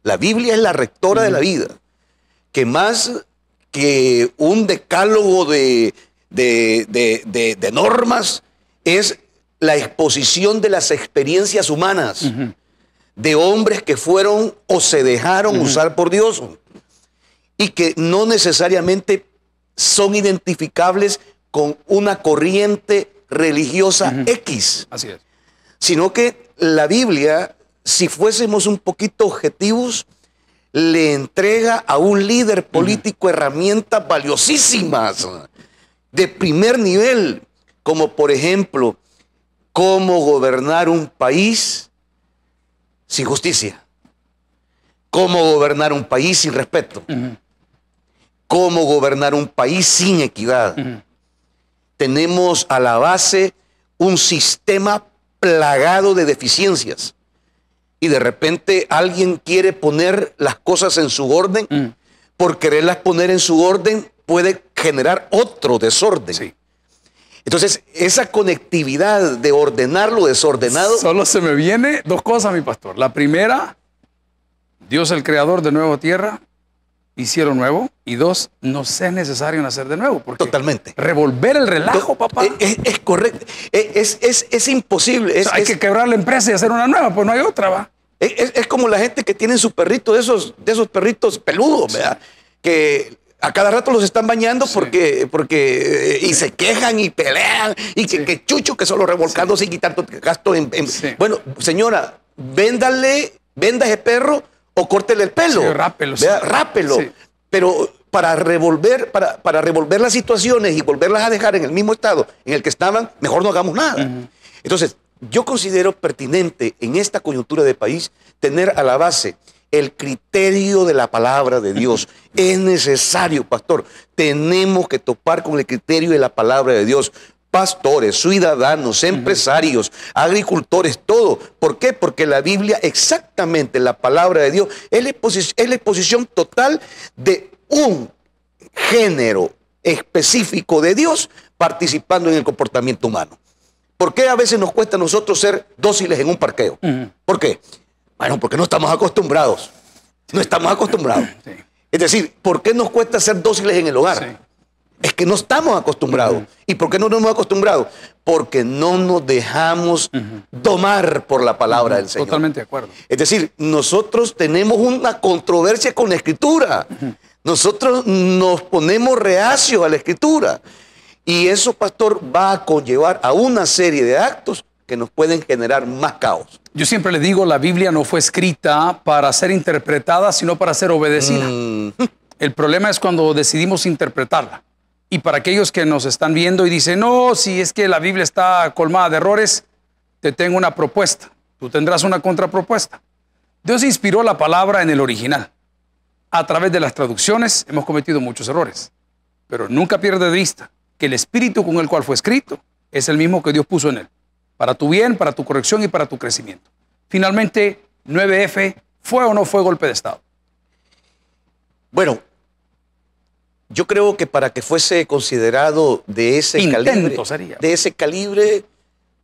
La Biblia es la rectora de la vida. Que más que un decálogo de normas, es la exposición de las experiencias humanas de hombres que fueron o se dejaron usar por Dios y que no necesariamente son identificables con una corriente religiosa X. Así es. Sino que la Biblia, si fuésemos un poquito objetivos, le entrega a un líder político herramientas valiosísimas de primer nivel como por ejemplo cómo gobernar un país sin justicia, cómo gobernar un país sin respeto, cómo gobernar un país sin equidad. Tenemos a la base un sistema plagado de deficiencias y de repente alguien quiere poner las cosas en su orden, por quererlas poner en su orden puede generar otro desorden. Entonces, esa conectividad de ordenar lo desordenado. Solo se me viene dos cosas, mi pastor. La primera, Dios el creador de nueva tierra hicieron nuevo. Y dos, no es necesario nacer de nuevo. Porque Totalmente. Revolver el relajo, papá. E-, e-, es, correcto. E-, es, imposible. hay que quebrar la empresa y hacer una nueva, pues no hay otra, va. Es, como la gente que tiene su perrito, de esos, de esos perritos peludos, ¿verdad? Que a cada rato los están bañando porque, porque eh, y se quejan y pelean y que, que chucho que solo revolcándose y quitar gasto en, Bueno, señora, véndale, venda ese perro o córtele el pelo. rápelo. rápelo. Pero para revolver, para, para, revolver las situaciones y volverlas a dejar en el mismo estado en el que estaban, mejor no hagamos nada. Entonces, yo considero pertinente en esta coyuntura de país tener a la base el criterio de la palabra de Dios. Es necesario, pastor. Tenemos que topar con el criterio de la palabra de Dios. Pastores, ciudadanos, empresarios, agricultores, todo. ¿Por qué? Porque la Biblia, exactamente la palabra de Dios, es la exposición, total de un género específico de Dios participando en el comportamiento humano. ¿Por qué a veces nos cuesta a nosotros ser dóciles en un parqueo? ¿Por qué? Bueno, porque no estamos acostumbrados. No estamos acostumbrados. Es decir, ¿por qué nos cuesta ser dóciles en el hogar? Es que no estamos acostumbrados. ¿Y por qué no nos hemos acostumbrado? Porque no nos dejamos tomar domar por la palabra del Señor. Totalmente de acuerdo. Es decir, nosotros tenemos una controversia con la escritura. Nosotros nos ponemos reacios a la escritura. Y eso, pastor, va a conllevar a una serie de actos que nos pueden generar más caos. Yo siempre le digo, la Biblia no fue escrita para ser interpretada, sino para ser obedecida. Mm. El problema es cuando decidimos interpretarla. Y para aquellos que nos están viendo y dicen, no, si es que la Biblia está colmada de errores, te tengo una propuesta. Tú tendrás una contrapropuesta. Dios inspiró la palabra en el original. A través de las traducciones hemos cometido muchos errores. Pero nunca pierde de vista que el espíritu con el cual fue escrito es el mismo que Dios puso en él para tu bien, para tu corrección y para tu crecimiento. Finalmente, 9F, ¿fue o no fue golpe de Estado? Bueno, yo creo que para que fuese considerado de ese calibre, de ese calibre,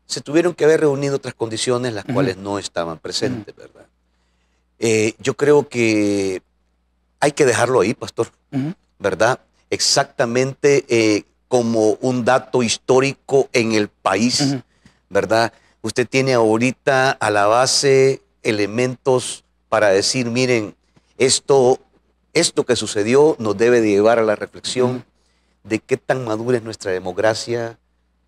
se tuvieron que haber reunido otras condiciones las cuales no estaban presentes, ¿verdad? Eh, yo creo que hay que dejarlo ahí, pastor, ¿verdad? Exactamente eh, como un dato histórico en el país ¿verdad? Usted tiene ahorita a la base elementos para decir, miren, esto, esto que sucedió nos debe de llevar a la reflexión de qué tan madura es nuestra democracia,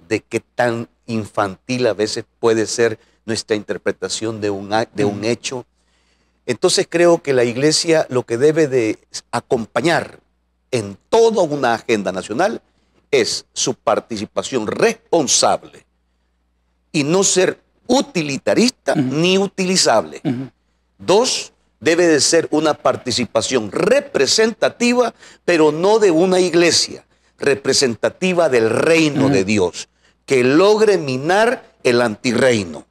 de qué tan infantil a veces puede ser nuestra interpretación de un, de un mm. hecho. Entonces creo que la iglesia lo que debe de acompañar en toda una agenda nacional es su participación responsable y no ser utilitarista ni utilizable. Dos, debe de ser una participación representativa, pero no de una iglesia, representativa del reino de Dios, que logre minar el antirreino.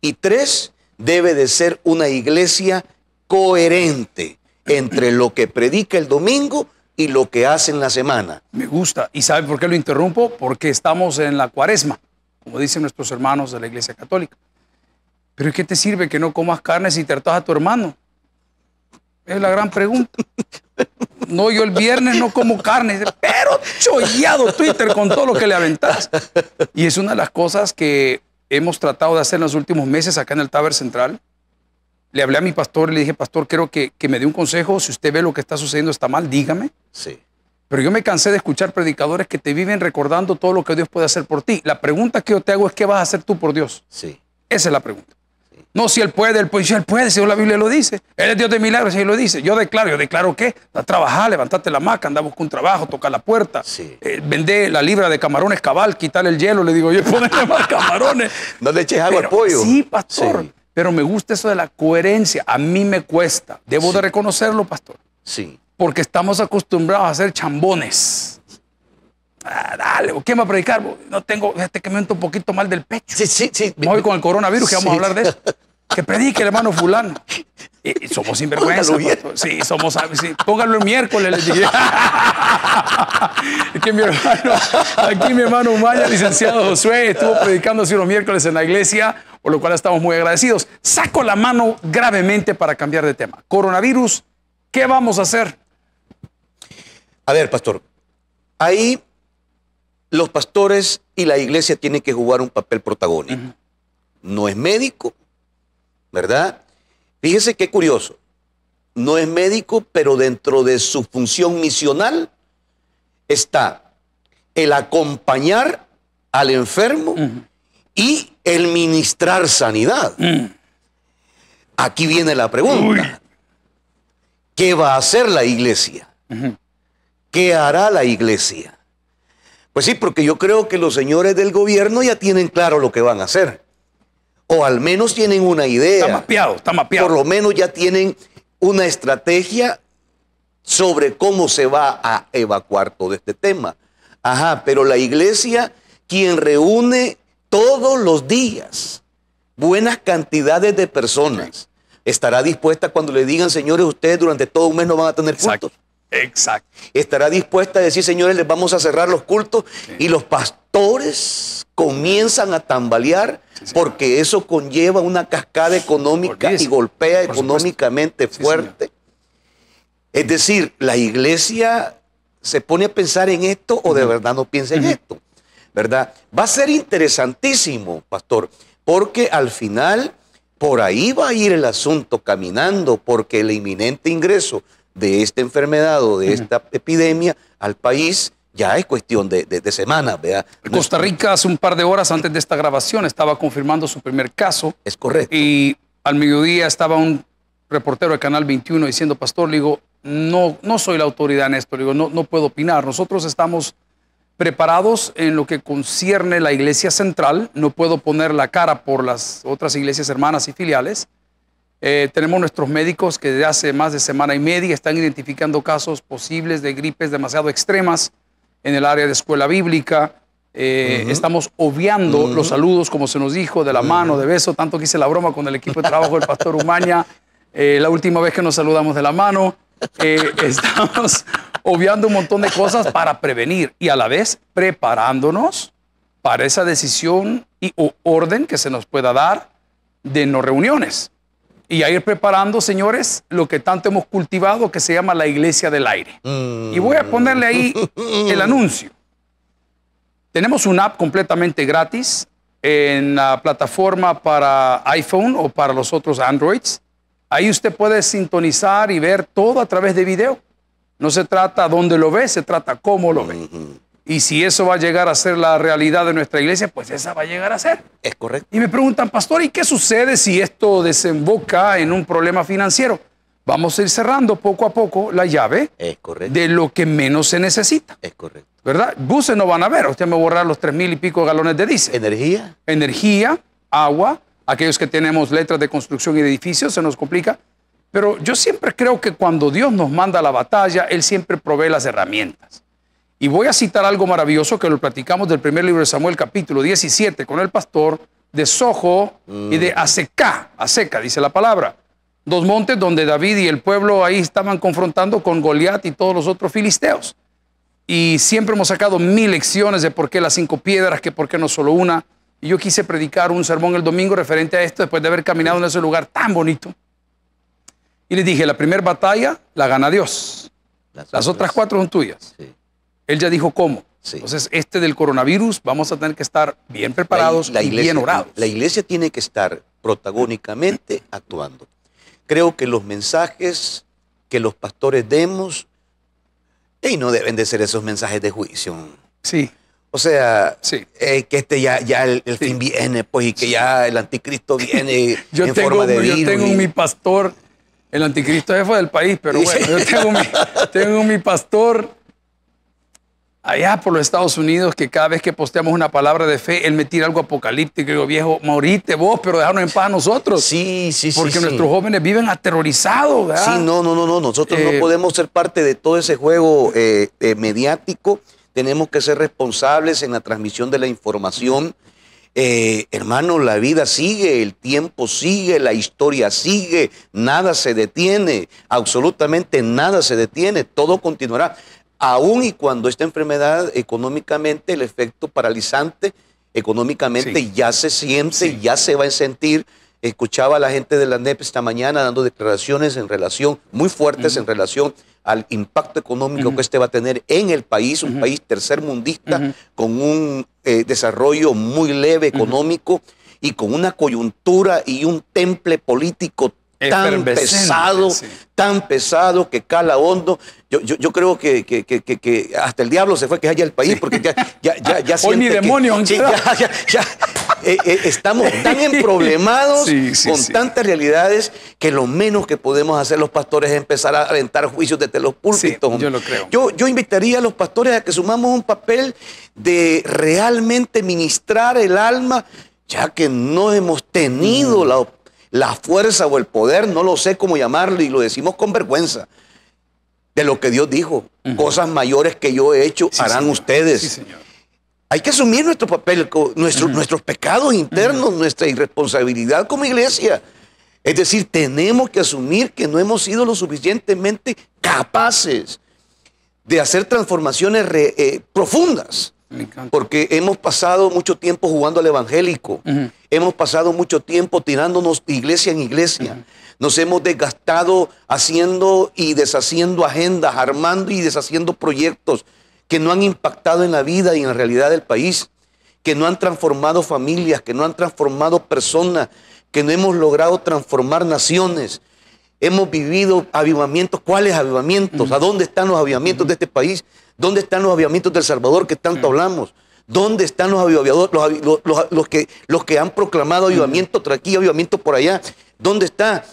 Y tres, debe de ser una iglesia coherente entre lo que predica el domingo y lo que hace en la semana. Me gusta. ¿Y sabe por qué lo interrumpo? Porque estamos en la cuaresma como dicen nuestros hermanos de la Iglesia Católica. Pero ¿qué te sirve que no comas carne si te a tu hermano? Es la gran pregunta. No, yo el viernes no como carne, pero chollado Twitter con todo lo que le aventas. Y es una de las cosas que hemos tratado de hacer en los últimos meses acá en el Taber Central. Le hablé a mi pastor, le dije, pastor, quiero que, que me dé un consejo. Si usted ve lo que está sucediendo está mal, dígame. Sí. Pero yo me cansé de escuchar predicadores que te viven recordando todo lo que Dios puede hacer por ti. La pregunta que yo te hago es, ¿qué vas a hacer tú por Dios? Sí. Esa es la pregunta. No, si Él puede, Él puede, si Él puede, si la Biblia lo dice. Él es Dios de milagros, si Él lo dice. Yo declaro, yo declaro qué? A trabajar, levantarte la maca, andar a buscar un trabajo, tocar la puerta, sí. Eh, vender la libra de camarones cabal, quitar el hielo, le digo yo, ponerle más camarones. no le eches agua al pollo. Sí, pastor. Pero me gusta eso de la coherencia. A mí me cuesta. Debo de reconocerlo, pastor. Sí porque estamos acostumbrados a ser chambones. Ah, dale, ¿quién va a predicar? No tengo, este que me un poquito mal del pecho. Sí, sí, sí. voy con el coronavirus, que vamos a hablar de eso. Que predique el hermano fulano. somos sinvergüenza. Sí, somos, ah, póngalo el miércoles. mi hermano, aquí mi hermano Maya, licenciado Josué, estuvo predicando así los miércoles en la iglesia, por lo cual estamos muy agradecidos. Saco la mano gravemente para cambiar de tema. Coronavirus, ¿qué vamos a hacer? A ver, pastor, ahí los pastores y la iglesia tienen que jugar un papel protagónico. No es médico, ¿verdad? Fíjese qué curioso. No es médico, pero dentro de su función misional está el acompañar al enfermo y el ministrar sanidad. Aquí viene la pregunta. ¿Qué va a hacer la iglesia? ¿Qué hará la iglesia? Pues sí, porque yo creo que los señores del gobierno ya tienen claro lo que van a hacer. O al menos tienen una idea. Está mapeado, está mapeado. Por lo menos ya tienen una estrategia sobre cómo se va a evacuar todo este tema. Ajá, pero la iglesia, quien reúne todos los días buenas cantidades de personas, estará dispuesta cuando le digan, señores, ustedes durante todo un mes no van a tener cultos. Exacto. Estará dispuesta a decir, señores, les vamos a cerrar los cultos y los pastores comienzan a tambalear porque eso conlleva una cascada económica y golpea económicamente fuerte. es decir, la iglesia se pone a pensar en esto o de verdad no piensa en esto, ¿verdad? Va a ser interesantísimo, pastor, porque al final por ahí va a ir el asunto caminando, porque el inminente ingreso de esta enfermedad o de esta epidemia al país ya es cuestión de, de, semanas, Costa Rica hace un par de horas antes de esta grabación estaba confirmando su primer caso. Es correcto. Y al mediodía estaba un reportero de Canal 21 diciendo, Pastor, digo, no, no soy la autoridad en esto, digo, no, no puedo opinar. Nosotros estamos preparados en lo que concierne la iglesia central, no puedo poner la cara por las otras iglesias hermanas y filiales, eh, tenemos nuestros médicos que desde hace más de semana y media están identificando casos posibles de gripes demasiado extremas en el área de escuela bíblica. Eh, estamos obviando los saludos, como se nos dijo, de la mano, de beso, tanto que hice la broma con el equipo de trabajo del pastor Umaña, eh, la última vez que nos saludamos de la mano. estamos obviando un montón de cosas para prevenir y a la vez preparándonos para esa decisión y o orden que se nos pueda dar de no reuniones y a ir preparando, señores, lo que tanto hemos cultivado que se llama la iglesia del aire. Mm. Y voy a ponerle ahí el anuncio. Tenemos una app completamente gratis en la plataforma para iPhone o para los otros Androids. Ahí usted puede sintonizar y ver todo a través de video. No se trata dónde lo ve, se trata cómo lo ve. Y si eso va a llegar a ser la realidad de nuestra iglesia, pues esa va a llegar a ser. Es correcto. Y me preguntan, pastor, ¿y qué sucede si esto desemboca en un problema financiero? Vamos a ir cerrando poco a poco la llave es correcto. de lo que menos se necesita. Es correcto. ¿Verdad? Buses no van a ver. Usted me va a borrar los tres mil y pico galones de diésel. Energía. Energía, agua. Aquellos que tenemos letras de construcción y edificios se nos complica. Pero yo siempre creo que cuando Dios nos manda la batalla, Él siempre provee las herramientas. Y voy a citar algo maravilloso que lo platicamos del primer libro de Samuel, capítulo 17, con el pastor de Soho y de mm. Aseca, Aseca, dice la palabra. Dos montes donde David y el pueblo ahí estaban confrontando con Goliat y todos los otros filisteos. Y siempre hemos sacado mil lecciones de por qué las cinco piedras, que por qué no solo una. Y yo quise predicar un sermón el domingo referente a esto después de haber caminado en ese lugar tan bonito. Y le dije, la primera batalla la gana Dios. Las, otras cuatro son tuyas. Sí. Él ya dijo cómo. Entonces, este del coronavirus vamos a tener que estar bien preparados y bien orados. La iglesia tiene que estar protagónicamente actuando. Creo que los mensajes que los pastores demos, y no deben de ser esos mensajes de juicio. Sí. O sea, eh, que este ya, ya el, fin viene, pues, y que ya el anticristo viene yo en forma de Yo tengo mi pastor, el anticristo jefe del país, pero bueno, yo tengo mi, tengo mi pastor allá por los Estados Unidos que cada vez que posteamos una palabra de fe, él me tira algo apocalíptico digo, viejo, morite vos, pero dejarnos en paz a nosotros. Sí, sí, sí. Porque nuestros jóvenes viven aterrorizados. ¿verdad? Sí, no, no, no, no. Nosotros no eh, podemos ser parte de todo ese juego eh, eh, mediático. Tenemos que ser responsables en la transmisión de la información. hermano, la vida sigue, el tiempo sigue, la historia sigue, nada se detiene, absolutamente nada se detiene, todo continuará aún y cuando esta enfermedad económicamente, el efecto paralizante económicamente ya se siente, ya se va a sentir. Escuchaba a la gente de la NEP esta mañana dando declaraciones en relación, muy fuertes en relación al impacto económico que este va a tener en el país, un país tercer país tercermundista, con un eh, desarrollo muy leve económico y con una coyuntura y un temple político tan pesado, tan pesado que cala hondo. Yo, creo que, hasta el diablo se fue que haya el país porque ya, ya, ya, Hoy ni eh, eh, estamos tan emproblemados con tantas realidades que lo menos que podemos hacer los pastores es empezar a aventar juicios desde los púlpitos. yo Yo, invitaría a los pastores a que sumamos un papel de realmente ministrar el alma ya que no hemos tenido mm. la oportunidad la fuerza o el poder, no lo sé cómo llamarlo y lo decimos con vergüenza, de lo que Dios dijo. Cosas mayores que yo he hecho harán ustedes. Hay que asumir nuestro papel, nuestro, nuestros pecados internos, nuestra irresponsabilidad como iglesia. Es decir, tenemos que asumir que no hemos sido lo suficientemente capaces de hacer transformaciones eh, profundas porque hemos pasado mucho tiempo jugando al evangélico, hemos pasado mucho tiempo tirándonos iglesia en iglesia, nos hemos desgastado haciendo y deshaciendo agendas, armando y deshaciendo proyectos que no han impactado en la vida y en la realidad del país, que no han transformado familias, que no han transformado personas, que no hemos logrado transformar naciones. Hemos vivido avivamientos. ¿Cuáles avivamientos? ¿A dónde están los avivamientos de este país? ¿Dónde están los avivamientos del Salvador que tanto hablamos? ¿Dónde están los avivamientos, los, que, han proclamado avivamiento por aquí, avivamiento por allá? ¿Dónde está?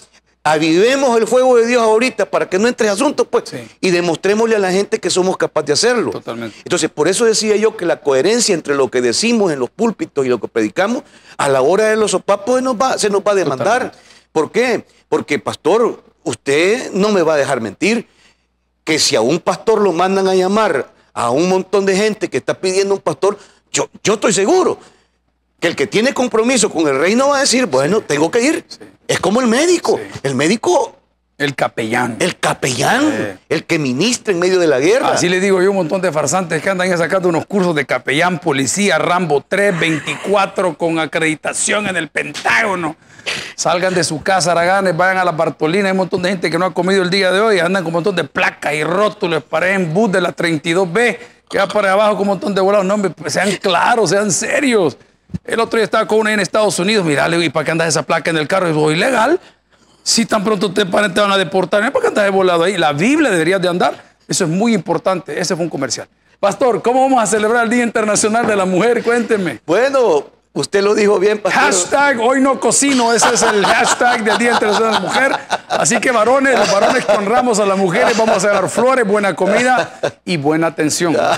Avivemos el fuego de Dios ahorita para que no entre asuntos, pues, y demostrémosle a la gente que somos capaces de hacerlo. Entonces, por eso decía yo que la coherencia entre lo que decimos en los púlpitos y lo que predicamos, a la hora de los sopapos se nos va, a demandar. ¿Por qué? Porque, pastor, usted no me va a dejar mentir que si a un pastor lo mandan a llamar a un montón de gente que está pidiendo un pastor, yo, yo estoy seguro que el que tiene compromiso con el reino va a decir, bueno, tengo que ir. Es como el médico. El médico el capellán. El capellán, el que ministra en medio de la guerra. Así le digo yo un montón de farsantes que andan sacando unos cursos de capellán, policía, Rambo 3, 24, con acreditación en el Pentágono. Salgan de su casa, Araganes, vayan a la Bartolina. Hay un montón de gente que no ha comido el día de hoy. Andan con un montón de placas y rótulos, en bus de la 32B, que va para abajo con un montón de volados. No, hombre, pues sean claros, sean serios. El otro día estaba con una en Estados Unidos. Mirá, ¿y para qué andas esa placa en el carro? Es ilegal. Si tan pronto te paren, te van a deportar. No es porque andas de volado ahí. La Biblia debería de andar. Eso es muy importante. Ese fue un comercial. Pastor, ¿cómo vamos a celebrar el Día Internacional de la Mujer? Cuénteme. Bueno, Usted lo dijo bien, pastor. Hashtag hoy no cocino, ese es el hashtag del Día Internacional de la Mujer. Así que varones, los varones honramos a las mujeres, vamos a dar flores, buena comida y buena atención. Ah.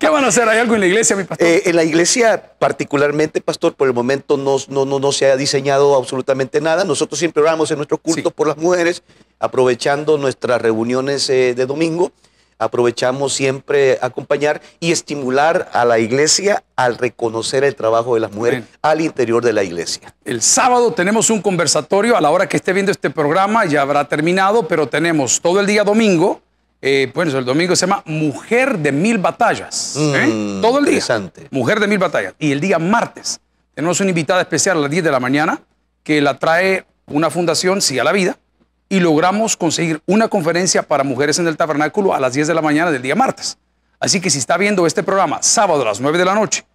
¿Qué van a hacer? ¿Hay algo en la iglesia, mi pastor? Eh, en la iglesia, particularmente, pastor, por el momento no, se ha diseñado absolutamente nada. Nosotros siempre oramos en nuestros cultos por las mujeres, aprovechando nuestras reuniones eh, de domingo aprovechamos siempre acompañar y estimular a la iglesia al reconocer el trabajo de las mujeres al interior de la iglesia. El sábado tenemos un conversatorio, a la hora que esté viendo este programa ya habrá terminado, pero tenemos todo el día domingo, pues el domingo se llama Mujer de Mil Batallas, mm, ¿eh? todo el día. Mujer de Mil Batallas. Y el día martes tenemos una invitada especial a las 10 de la mañana que la trae una fundación, a la Vida, y logramos conseguir una conferencia para mujeres en el tabernáculo a las 10 de la mañana del día martes. Así que si está viendo este programa sábado a las 9 de la noche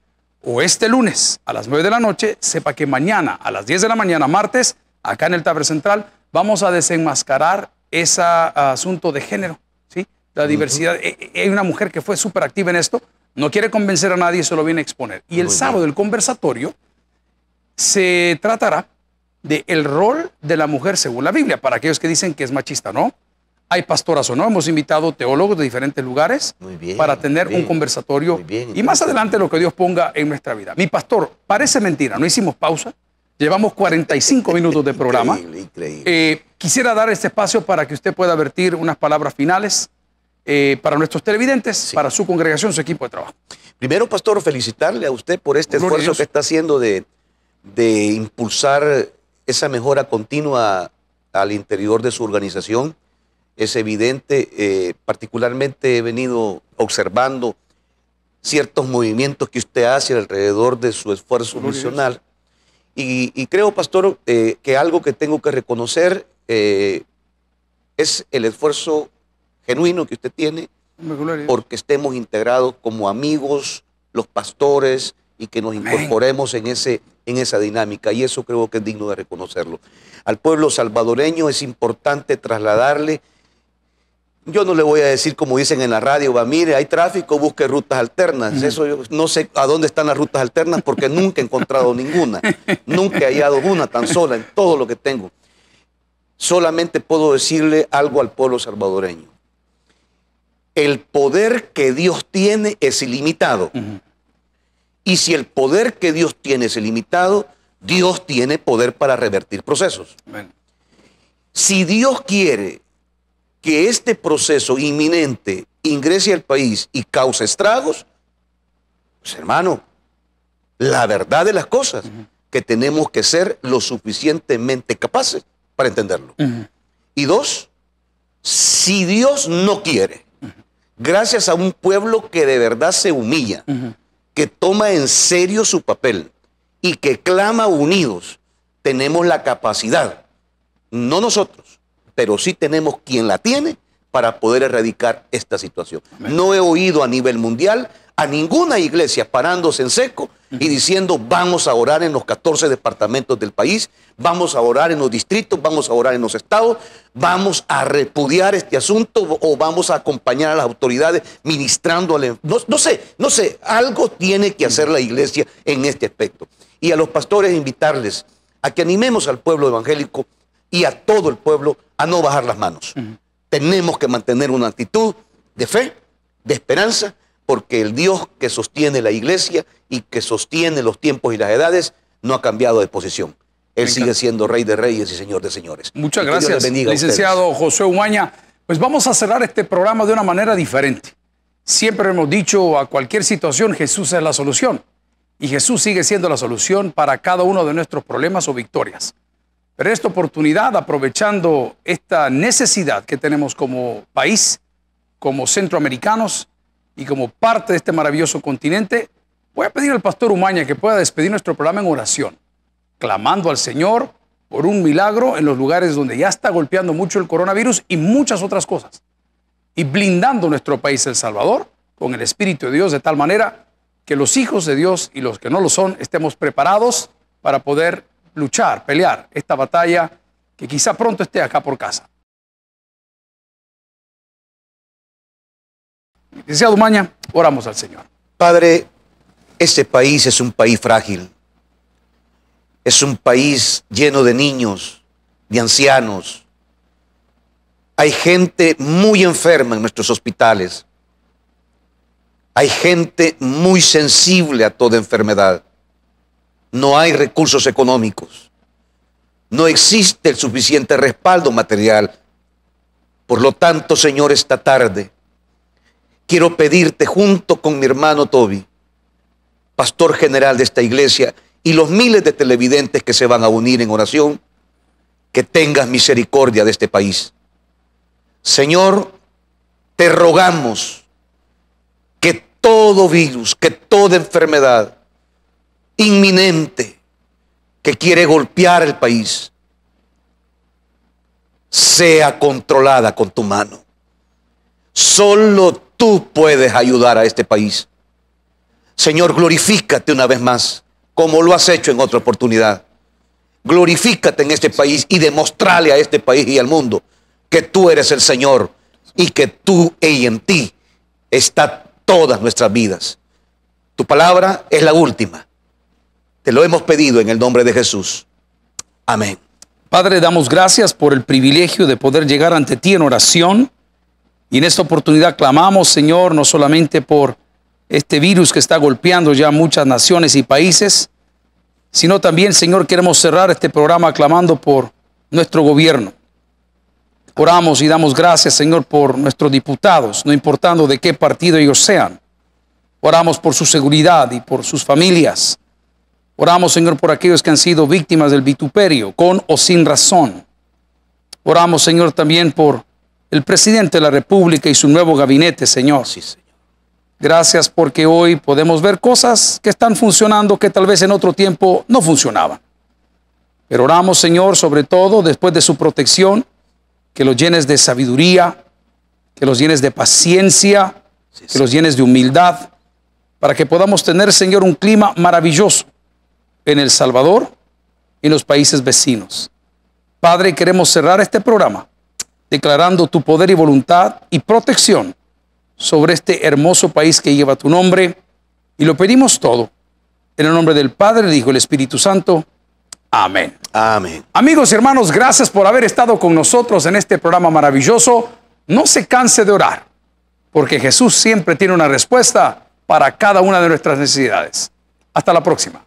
o este lunes a las 9 de la noche, sepa que mañana a las 10 de la mañana, martes, acá en el Taber Central, vamos a desenmascarar ese asunto de género, ¿sí? La diversidad. E, e, hay una mujer que fue súper activa en esto, no quiere convencer a nadie, se lo viene a exponer. Y el sábado, el conversatorio, se tratará del el rol de la mujer según la Biblia, para aquellos que dicen que es machista, ¿no? Hay pastoras o no, hemos invitado teólogos de diferentes lugares para tener un conversatorio y más adelante lo que Dios ponga en nuestra vida. Mi pastor, parece mentira, no hicimos pausa, llevamos 45 minutos de programa. Increíble, increíble. Eh, quisiera dar este espacio para que usted pueda vertir unas palabras finales eh, para nuestros televidentes, para su congregación, su equipo de trabajo. Primero, pastor, felicitarle a usted por este esfuerzo que está haciendo de, de impulsar esa mejora continua al interior de su organización es evidente. Eh, particularmente he venido observando ciertos movimientos que usted hace alrededor de su esfuerzo misional. Y, creo, pastor, eh, que algo que tengo que reconocer eh, es el esfuerzo genuino que usted tiene porque estemos integrados como amigos, los pastores, y que nos incorporemos en, ese, en esa dinámica. Y eso creo que es digno de reconocerlo. Al pueblo salvadoreño es importante trasladarle. Yo no le voy a decir como dicen en la radio, va, mire, hay tráfico, busque rutas alternas. Eso yo no sé a dónde están las rutas alternas porque nunca he encontrado ninguna. Nunca he hallado una tan sola en todo lo que tengo. Solamente puedo decirle algo al pueblo salvadoreño. El poder que Dios tiene es ilimitado. Y si el poder que Dios tiene es limitado, Dios tiene poder para revertir procesos. Si Dios quiere que este proceso inminente ingrese al país y cause estragos, pues hermano, la verdad de las cosas, que tenemos que ser lo suficientemente capaces para entenderlo. Y dos, si Dios no quiere, gracias a un pueblo que de verdad se humilla, que toma en serio su papel y que clama unidos, tenemos la capacidad, no nosotros, pero sí tenemos quien la tiene para poder erradicar esta situación. No he oído a nivel mundial a ninguna iglesia parándose en seco y diciendo vamos a orar en los 14 departamentos del país, vamos a orar en los distritos, vamos a orar en los estados, vamos a repudiar este asunto o vamos a acompañar a las autoridades ministrándole. No, no sé, no sé, algo tiene que hacer la iglesia en este aspecto. Y a los pastores invitarles a que animemos al pueblo evangélico y a todo el pueblo a no bajar las manos. Tenemos que mantener una actitud de fe, de esperanza porque el Dios que sostiene la iglesia y que sostiene los tiempos y las edades no ha cambiado de posición. Él sigue siendo rey de reyes y señor de señores. Muchas gracias, licenciado José Humaña. Pues vamos a cerrar este programa de una manera diferente. Siempre hemos dicho a cualquier situación Jesús es la solución. Y Jesús sigue siendo la solución para cada uno de nuestros problemas o victorias. Pero esta oportunidad, aprovechando esta necesidad que tenemos como país, como centroamericanos, y como parte de este maravilloso continente, voy a pedir al pastor Umaña que pueda despedir nuestro programa en oración, clamando al Señor por un milagro en los lugares donde ya está golpeando mucho el coronavirus y muchas otras cosas, y blindando nuestro país El Salvador con el Espíritu de Dios de tal manera que los hijos de Dios y los que no lo son estemos preparados para poder luchar, pelear esta batalla que quizá pronto esté acá por casa. Licenciado Maña, oramos al Señor. Padre, este país es un país frágil. Es un país lleno de niños, de ancianos. Hay gente muy enferma en nuestros hospitales. Hay gente muy sensible a toda enfermedad. No hay recursos económicos. No existe el suficiente respaldo material. Por lo tanto, Señor, esta tarde quiero pedirte junto con mi hermano Toby, pastor general de esta iglesia, y los miles de televidentes que se van a unir en oración, que tengas misericordia de este país. Señor, te rogamos que todo virus, que toda enfermedad inminente que quiere golpear el país, sea controlada con tu mano. Solo tú puedes ayudar a este país. Señor, glorifícate una vez más, como lo has hecho en otra oportunidad. Glorifícate en este país y demostrale a este país y al mundo que tú eres el Señor y que tú y en ti está todas nuestras vidas. Tu palabra es la última. Te lo hemos pedido en el nombre de Jesús. Amén. Padre, damos gracias por el privilegio de poder llegar ante ti en oración y en esta oportunidad clamamos, Señor, no solamente por este virus que está golpeando ya muchas naciones y países, sino también, Señor, queremos cerrar este programa clamando por nuestro gobierno. Oramos y damos gracias, Señor, por nuestros diputados, no importando de qué partido ellos sean. Oramos por su seguridad y por sus familias. Oramos, Señor, por aquellos que han sido víctimas del vituperio, con o sin razón. Oramos, Señor, también por el presidente de la República y su nuevo gabinete, Señor. señor. Gracias porque hoy podemos ver cosas que están funcionando que tal vez en otro tiempo no funcionaban. Pero oramos, Señor, sobre todo después de su protección, que los llenes de sabiduría, que los llenes de paciencia, que los llenes de humildad, para que podamos tener, Señor, un clima maravilloso en El Salvador y en los países vecinos. Padre, queremos cerrar este programa declarando tu poder y voluntad y protección sobre este hermoso país que lleva tu nombre. Y lo pedimos todo. En el nombre del Padre, del Hijo y del Espíritu Santo. Amén. Amén. Amigos y hermanos, gracias por haber estado con nosotros en este programa maravilloso. No se canse de orar, porque Jesús siempre tiene una respuesta para cada una de nuestras necesidades. Hasta la próxima.